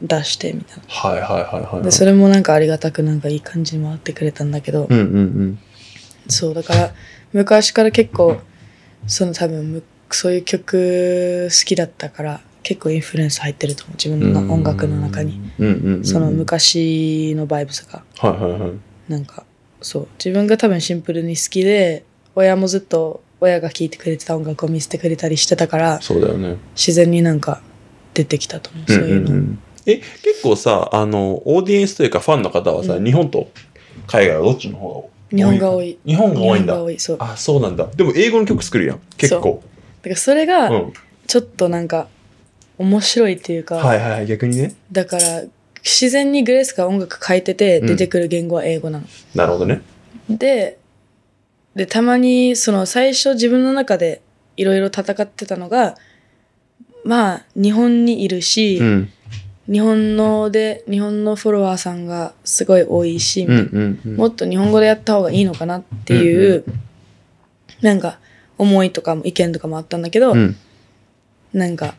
A: 出してみたいな、
B: はいはいはいはい、でそれも
A: なんかありがたくなんかいい感じに回ってくれたんだけど、うんうんうん、そうだから昔から結構その多分そういう曲好きだったから結構インフルエンス入ってると思う自分の音楽の中に、その昔のバイブスが、はいはいはい、なんかそう自分が多分シンプルに好きで親もずっと親が聴いてくれてた音楽を見せてくれたりしてたからそうだよね自然になんか出てきたと思ううううんうう
B: え結構さあのオーディエンスというかファンの方はさ、うん、日本と海外はどっちの方が多
A: い日本が多い日本が多いんだそうあ
B: そうなんだでも英語の曲作るやん結構
A: だからそれがちょっとなんか面白いっていうか、うん、はい
B: はい逆にね
A: だから自然にグレースが音楽変えてて出てくる言語は英語なの、うん、なるほどねでで、たまに、その最初自分の中でいろいろ戦ってたのが、まあ、日本にいるし、うん、日本ので、日本のフォロワーさんがすごい多いし、うんうんうん、もっと日本語でやった方がいいのかなっていう、うんうん、なんか、思いとかも意見とかもあったんだけど、うん、なんか、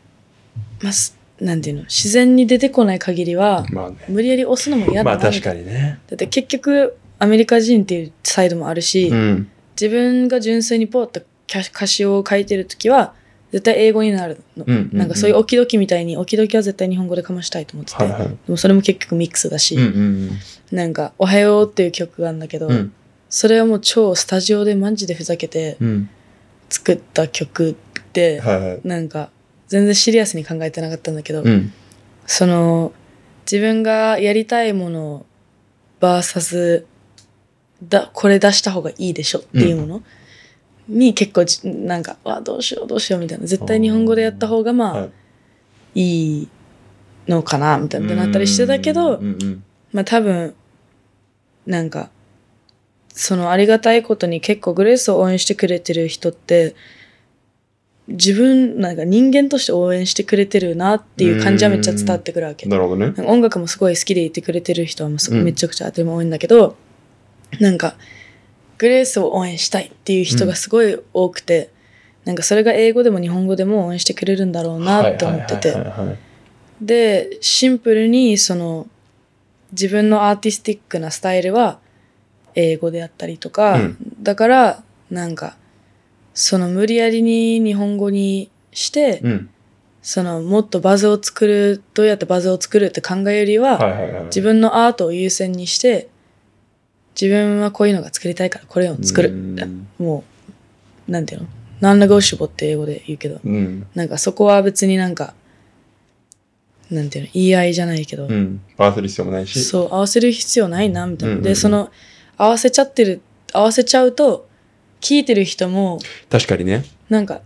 A: まあ、なんていうの自然に出てこない限りは、まあね、無理やり押すのも嫌だな、まあ、確かにねだって結局アメリカ人っていうサイドもあるし、うん、自分が純粋にポッと歌詞を書いてる時は絶対英語になる
C: の、うんうんうん、なんかそういう
A: オキドキみたいにオキドキは絶対日本語でかましたいと思ってて、はいはい、でもそれも結局ミックスだし、うんうんうん、なんか「おはよう」っていう曲があるんだけど、うん、それはもう超スタジオでマジでふざけて作った曲で、うん、なんか全然シリアスに考えてなかったんだけど、うん、その自分がやりたいものバーサスだこれ出した方がいいでしょっていうもの、うん、に結構なんかわどうしようどうしようみたいな絶対日本語でやった方がまあ、はい、いいのかなみたいななったりしてたけど、まあ多分なんかそのありがたいことに結構グレースを応援してくれてる人って自分なんか人間として応援してくれてるなっていう感じはめっちゃ伝わってくるわけ。なるほどね。音楽もすごい好きでいてくれてる人はめちゃくちゃ当ても多いんだけど、なんかグレースを応援したいっていう人がすごい多くて、うん、なんかそれが英語でも日本語でも応援してくれるんだろうなと思っててでシンプルにその自分のアーティスティックなスタイルは英語であったりとか、うん、だからなんかその無理やりに日本語にして、うん、そのもっとバズを作るどうやってバズを作るって考えよりは自分のアートを優先にして自分はこういうのが作りたいからこれを作る。うもう、なんていうのナンラゴッシュボって英語で言うけど、うん、なんかそこは別になんか、なんていうの、言い合いじゃないけど、う
B: ん、合わせる必要もないし。そう、
A: 合わせる必要ないな、みたいな。で、その、合わせちゃってる、合わせちゃうと、聞いてる人も、確かにね。なんか、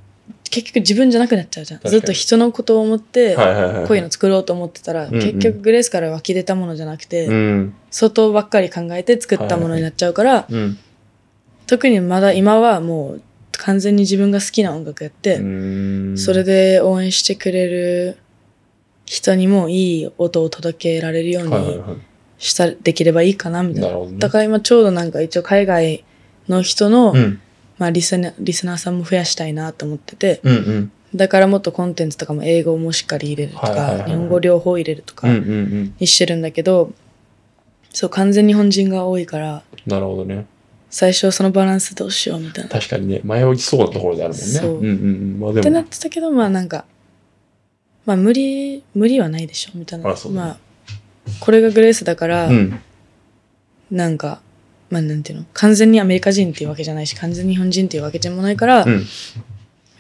A: 結局自分じゃなくなっちゃうじゃんずっと人のことを思って、こういうの作ろうと思ってたら、結局グレースから湧き出たものじゃなくて、うん、外ばっかり考えて作ったものになっちゃうから、特にまだ今はもう完全に自分が好きな音楽やってそれで応援してくれる人にもいい音を届けられるようにした、できればいいかなみたいな、ね、だから今ちょうどなんか一応海外の人の、うんまあ、リスナリスナーさんも増やしたいなと思ってて、うんうん、だからもっとコンテンツとかも英語もしっかり入れるとか、日本語両方入れると
C: か
B: に
A: してるんだけど、そう完全日本人が多いから
B: なるほどね
A: 最初そのバランスどうしようみたいな
B: 確かにね前置きそうなところであるもんねそう、うんうんま
C: あ、でもってなっ
A: てたけどまあなんかまあ無理無理はないでしょみたいな、ね、まあこれがグレースだから、うん、なんかまあなんていうの完全にアメリカ人っていうわけじゃないし完全に日本人っていうわけでもないから、うん、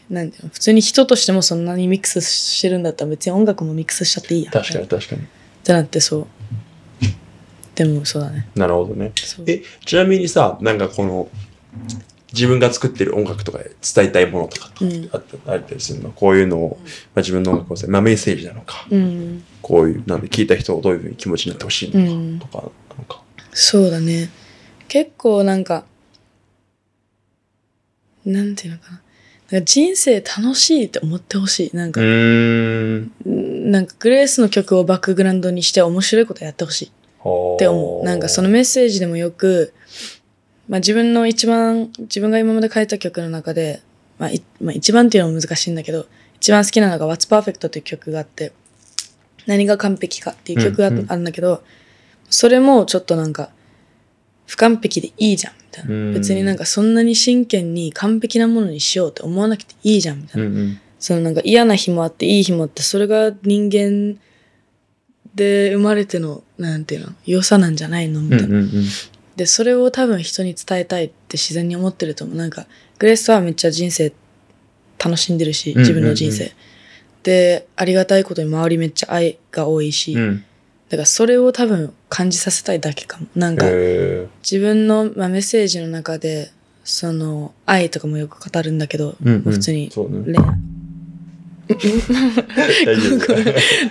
A: なんていうの普通に人としてもそんなにミックスしてるんだったら別に音楽もミックスしちゃっていいや確かに確かにってなってそうでもそうだね
B: なるほどねえちなみにさなんかこの自分が作ってる音楽とか伝えたいものとかあったりするの、うん、こういうのを、まあ、自分の音楽をさセージなのか、うん、こういうなんで聞いた人をどういうふうに気持ちになってほしいのかとかなの
A: か、そうだね結構なんか、なんていうのかな。なんか人生楽しいって思ってほしい。なんか、
C: ん
A: なんかグレースの曲をバックグラウンドにして面白いことやってほしいって思う。なんかそのメッセージでもよく、まあ自分の一番、自分が今まで書いた曲の中で、まあ、まあ、一番っていうのは難しいんだけど、一番好きなのが What's Perfect っていう曲があって、何が完璧かっていう曲があるんだけど、うんうん、それもちょっとなんか、不完璧でいいじゃん、み
C: たいな。別にな
A: んかそんなに真剣に完璧なものにしようって思わなくていいじゃん、みたいな。うんうん、そのなんか嫌な日もあっていい日もあって、それが人間で生まれての、なんていうの、良さなんじゃないのみたいな。うんうんうんで、それを多分人に伝えたいって自然に思ってると思う。なんか、グレースはめっちゃ人生楽しんでるし、自分の人生。で、ありがたいことに周りめっちゃ愛が多いし、うん、だからそれを多分感じさせたいだけかも。なんか、自分の、まあ、メッセージの中で、その、愛とかもよく語るんだけど、うんうん、普通に恋愛、*laughs* *laughs*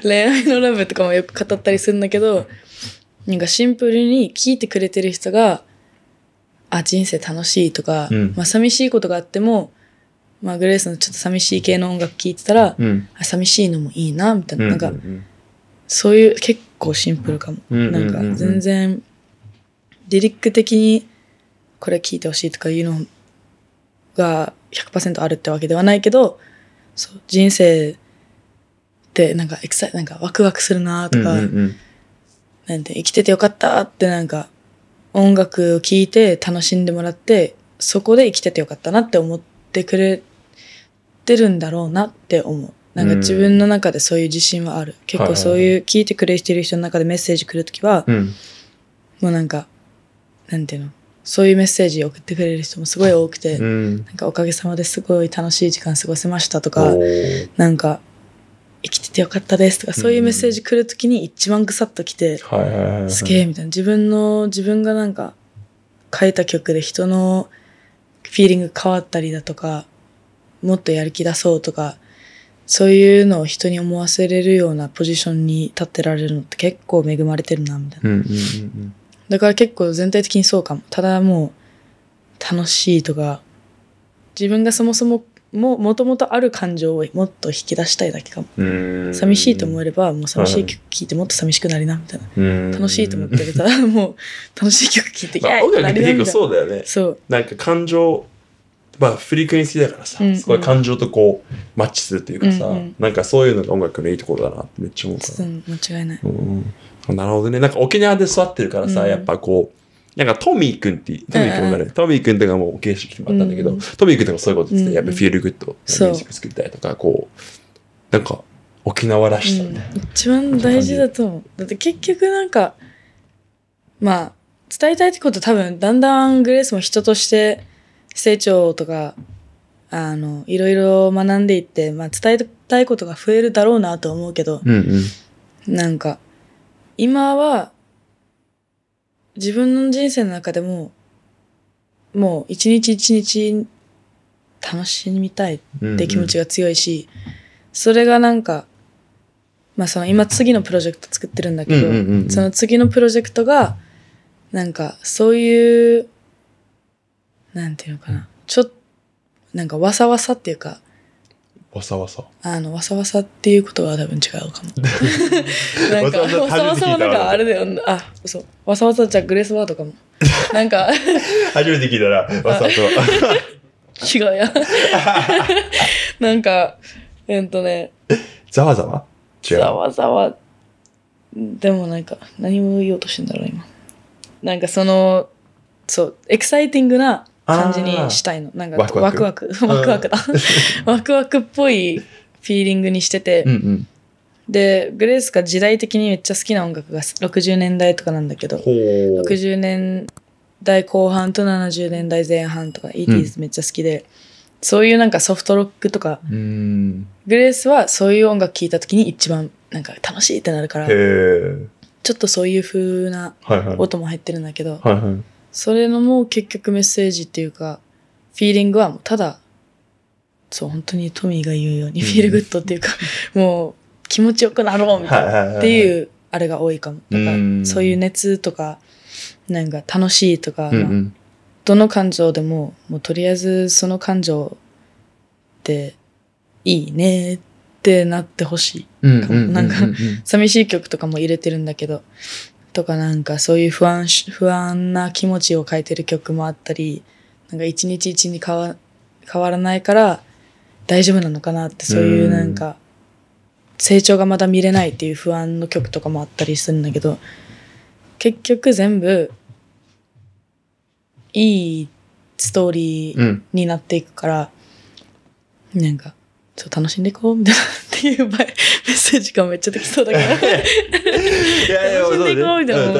A: 恋愛のラブとかもよく語ったりするんだけど、なんかシンプルに聞いてくれてる人が、あ、人生楽しいとか、うん、まあ寂しいことがあっても、まあグレースのちょっと寂しい系の音楽聴いてたら、うん、あ寂しいのもいいな、みたいな、なんか、そういう結構シンプルかも。なんか全然、リリック的にこれ聴いてほしいとかいうのが100%あるってわけではないけど、そう、人生ってなんかエクサイ、なんかワクワクするなとか、なんて生きててよかったってなんか音楽を聴いて楽しんでもらって、そこで生きててよかったなって思ってくれてるんだろうなって思う。なんか自分の中でそういう自信はある。結構そういう聞いてくれてる人の中でメッセージくるときは、うん、もうなんか、なんていうの、そういうメッセージ送ってくれる人もすごい多くて、うん、なんかおかげさまですごい楽しい時間過ごせましたとか、なんか、生きててよかったですとか、そういうメッセージ来るときに一番ぐさっと来て、うん、すげえみたいな。自分の、自分がなんか、書いた曲で人のフィーリング変わったりだとか、もっとやる気出そうとか、そういうのを人に思わせれるようなポジションに立ってられるのって結構恵まれてるな、みたいな。だから結構全体的にそうかも。ただもう、楽しいとか、自分がそもそも、も、もともとある感情をもっと引き出したいだけかも。
C: 寂しいと思
A: えれば、もう寂しい曲聴いてもっと寂しくなりな、みたい
C: な。楽しいと思ってるた
A: ら、もう楽しい曲聴いて、いや、音楽って結構そう
B: だよね。そう。なんか感情まあ、フリークエンシーだからさ、うんうん、すごい感情とこう、マッチするというかさ、うんうん、なんかそういうのが音楽のいいところだなってめっちゃ思うか
A: ら。間違いない、
B: うん。なるほどね。なんか沖縄で座ってるからさ、うん、やっぱこう、なんかトミーくんって、トミーくんだね。トミーくんとかも芸術来てもらったんだけど、うん、トミーくんとかそういうこと言ってやっぱフィールグッドミュージック作りたいとか、こう、なんか沖縄らしさ
A: ね一番大事だと思う。だって結局なんか、まあ、伝えたいってこと多分、だんだんグレースも人として、成長とか、あの、いろいろ学んでいって、まあ、伝えたいことが増えるだろうなと思うけど、うんうん、なんか、今は、自分の人生の中でも、もう一日一日楽しみたいって気持ちが強いし、うんうん、それがなんか、まあその今次のプロジェクト作ってるんだけど、うんうんうんその次のプロジェクトが、なんかそういうなんていうのかな、うん、ちょっと、なんかわさわさっていうか、わさわさ。あの、わさわさっていうことは多分違うかも。
B: *laughs* なんか、わさわさはなんかあれ
A: だよ、あ、そう。わさわさじゃグレースワードかも。なんか
B: *laughs* 初めて聞いたら、わさわさ。*laughs*
A: 違うや。なんか、えっとね。
B: ざわざわ違う。ざわざわ。
A: でもなんか、何も言おうとしてんだろう、今。なんかその、そう、エキサイティングな感じにしたいの。なんかワクワク。ワクワクだ。*laughs* ワクワクっぽいフィーリングにしてて。うんうん、で、グレースが時代的にめっちゃ好きな音楽が60年代とかなんだけど、60年代後半と70年代前半とか、80s めっちゃ好きで、うん、そういうなんかソフトロックとか、グレースはそういう音楽聴いた時に一番なんか楽しいってなるから、ち
C: ょ
A: っとそういう風な音も入ってるんだけど、はいはいそれのもう結局メッセージっていうか、フィーリングはもうただ、そう、本当にトミーが言うように、フィールグッドっていうか、もう気持ちよくなろうみたいな、っていう、あれが多いかも。だから、そういう熱とか、なんか楽しいとか、どの感情でも、もうとりあえずその感情っていいねってなってほしい。なんか、寂しい曲とかも入れてるんだけど、とかなんかそういう不安不安な気持ちを変えてる曲もあったりなんか一日一日変わ変わらないから大丈夫なのかなってそういうなんか成長がまだ見れないっていう不安の曲とかもあったりするんだけど結局全部いいストーリーになっていくから、うん、なんかそう楽しんでいこうみたいないうメッセージがめっちゃできそうだけど。*laughs*
B: いやいや、楽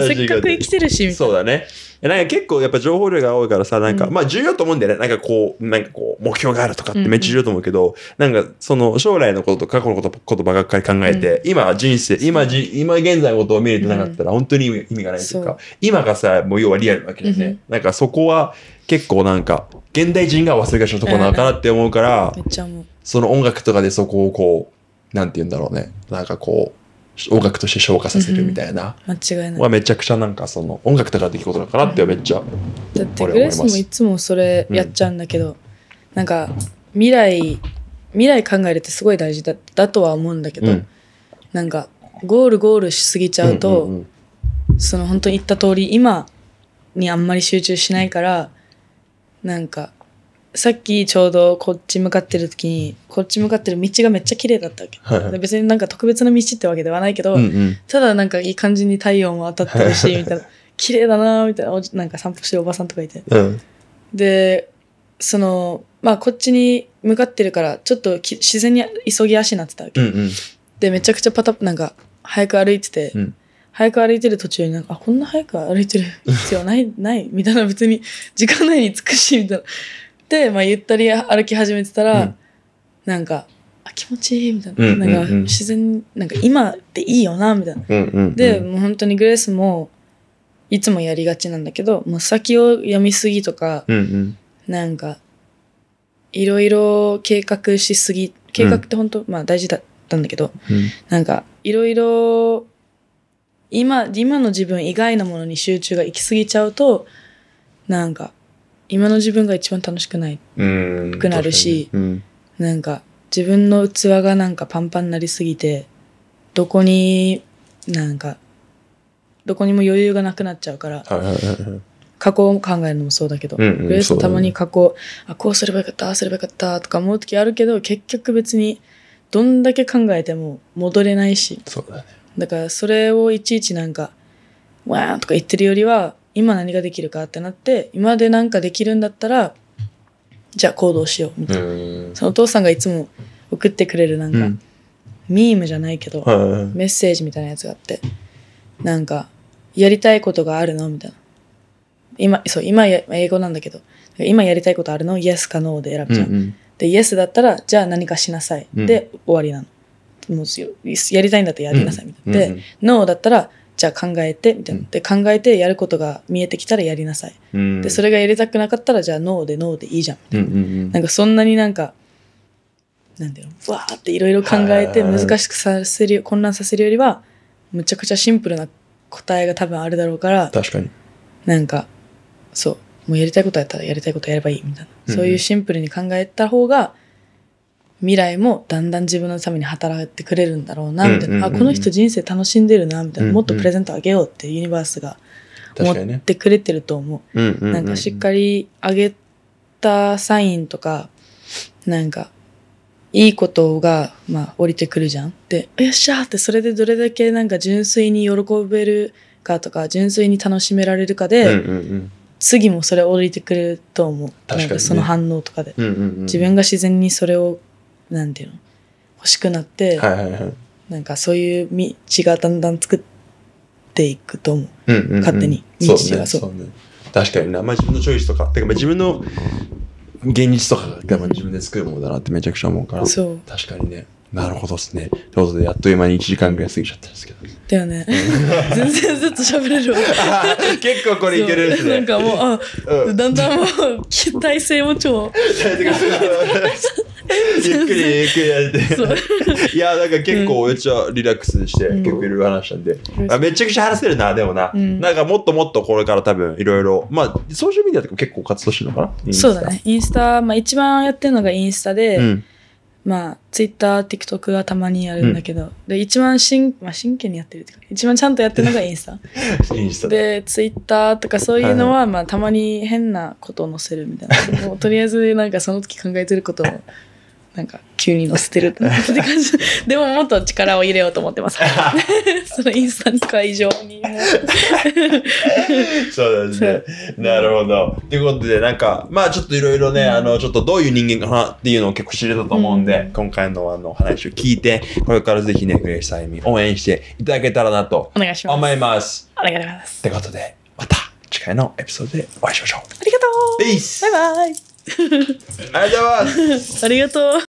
B: *laughs* うせっかく生きてるし、みたいな。そうだね。なんか結構やっぱ情報量が多いからさ、なんか、うん、まあ重要と思うんだよね。なんかこう、なんかこう、目標があるとかってめっちゃ重要と思うけど、うんうん、なんかその将来のことと過去のことことばっかり考えて、うん、今人生、今じ、今現在のことを見れてなかったら本当に意味がないというか、う今がさ、もう要はリアルなわけだよね。なんかそこは結構なんか、現代人が忘れがちのとこなのかなって思うから、その音楽とかでそこをこう、なんて言うんだろうね。なんかこう、音楽として消化させるみたいな。
A: 間違いない。は
B: めちゃくちゃなんかその、音楽だからできることだからってめっちゃ、
A: だってグレースもいつもそれやっちゃうんだけど、うん、なんか、未来、未来考えるってすごい大事だだとは思うんだけど、うん、なんか、ゴールゴールしすぎちゃうと、うんうんうん、その本当に言った通り、今にあんまり集中しないから、なんか、さっきちょうどこっち向かってる時にこっち向かってる道がめっちゃ綺麗だったわけ、はいはい、別になんか特別な道ってわけではないけど、うんうん、ただなんかいい感じに太陽も当たってるしみたいな *laughs* 綺麗だなみたいななんか散歩してるおばさんとかいて、うん、でそのまあこっちに向かってるからちょっと自然に急ぎ足になってたわけ、うんうん、でめちゃくちゃパタなんか早く歩いてて、うん、早く歩いてる途中になんかあこんな早く歩いてる必要ないないみたいな別に時間内に着くしみたいな、まあ、ゆったり歩き始めてたら、うん、なんか、あ、気持ちいい、みたいな。うんうんうん、なんか、自然なんか今っていいよな、みたいな。うんうんうん、で、もう本当にグレースも、いつもやりがちなんだけど、もう先を読みすぎとか、うんうん、なんか、いろいろ計画しすぎ、計画って本当、うん、まあ大事だったんだけど、うん、なんか、いろいろ、今、今の自分以外のものに集中が行き過ぎちゃうと、なんか、今の自分が一番楽しくない
C: くなるし、うん、
A: なんか自分の器がなんかパンパンになりすぎてどこになんかどこにも余裕がなくなっちゃうから、加工を考えるのもそうだけど、うんうん、スたまに加工、ね、あこうすればよかったああすればよかったとか思う時あるけど結局別にどんだけ考えても戻れないしそうだ,、ね、だからそれをいちいちなんか「わーとか言ってるよりは今何ができるかってなって今まで何かできるんだったらじゃあ行動しようみたいなそのお父さんがいつも送ってくれるなんか、うん、ミームじゃないけど、メッセージみたいなやつがあってなんかやりたいことがあるのみたいな今そう今英語なんだけど今やりたいことあるのイエスかノーで選ぶじゃん、うんうん、でイエスだったらじゃあ何かしなさい、うん、で終わりなのもうやりたいんだったらやりなさいみたいな、うん、で、うんうノーだったらじゃあ考えてみたいな、で考えてやることが見えてきたらやりなさい、うん、でそれがやりたくなかったらじゃあノーでノーでいいじゃんみたいなうんうんうん、なんかそんなになんかなんだうわーっていろいろ考えて難しくさせる混乱させるよりはむちゃくちゃシンプルな答えが多分あるだろうから確かになんかそうもうやりたいことやったらやりたいことやればいいみたいな、うんうん、そういうシンプルに考えた方が未来もだんだん自分のために働いてくれるんだろうなみたいな、あこの人人生楽しんでるなみたいな、もっとプレゼントあげようってユニバースが思ってくれてると思
D: う,、ね、なんかしっ
A: かりあげたサインとかなんかいいことが、まあ、降りてくるじゃん。で、よっしゃーってそれでどれだけなんか純粋に喜べるかとか純粋に楽しめられるかで、次もそれ降りてくれると思う、ね、なんかその反応とかで、自分が自然にそれをなんていうの欲しくなって、はいはいはい、なんかそういう道がだんだん作っていくと思う,、うんうんうん、勝手に道がそう,、ねそう
B: ね、確かにな、まあ、自分のチョイスとかてかまあ自分の現実とかが自分で作るものだなってめちゃくちゃ思うからそう確かにねなるほどっすね。ということで、やっという間に1時間ぐらい過ぎちゃったんですけど。
A: だよね。*laughs* 全然ずっと喋れる結構これいけるですね。なんかもう、あ、うん、だんだんもう、*laughs* 体勢も超。*laughs* ゆっくりゆっくり
B: やれて。*laughs* いや、なんか結構めっちゃリラックスして、結構いろいろ話したんで、うん。めちゃくちゃ話せるな、でもな。うん、なんかもっともっとこれから多分いろいろ、まあ、ソーシャルメディアとか結構活動してるのかなそうだね。
A: インスタ、まあ一番やってるのがインスタで、うん、まあ、ツイッター、ティックトックはたまにやるんだけど、うん、で、一番しん、まあ、真剣にやってるっていうか、一番ちゃんとやってるのがインスタ。*laughs* インスタ。で、ツイッターとかそういうのは、はい、まあ、たまに変なことを載せるみたいな。もう、とりあえず、なんかその時考えてることをなんか急に載せてるって感じ *laughs* でももっと力を入れようと思ってます *laughs* そのインスタント会場に
B: そうですねなるほどということでなんかまあちょっといろいろね、うん、あのちょっとどういう人間かなっていうのを結構知れたと思うんで、うん、今回のあの話を聞いてこれからぜひねフレイさゆみ応援していただけたらなとお願いします思います
A: お願いしますってことでま
B: た次回のエピソードでお会いしましょう
A: ありがとうバイバイありがとうございます。*laughs* ありがとう。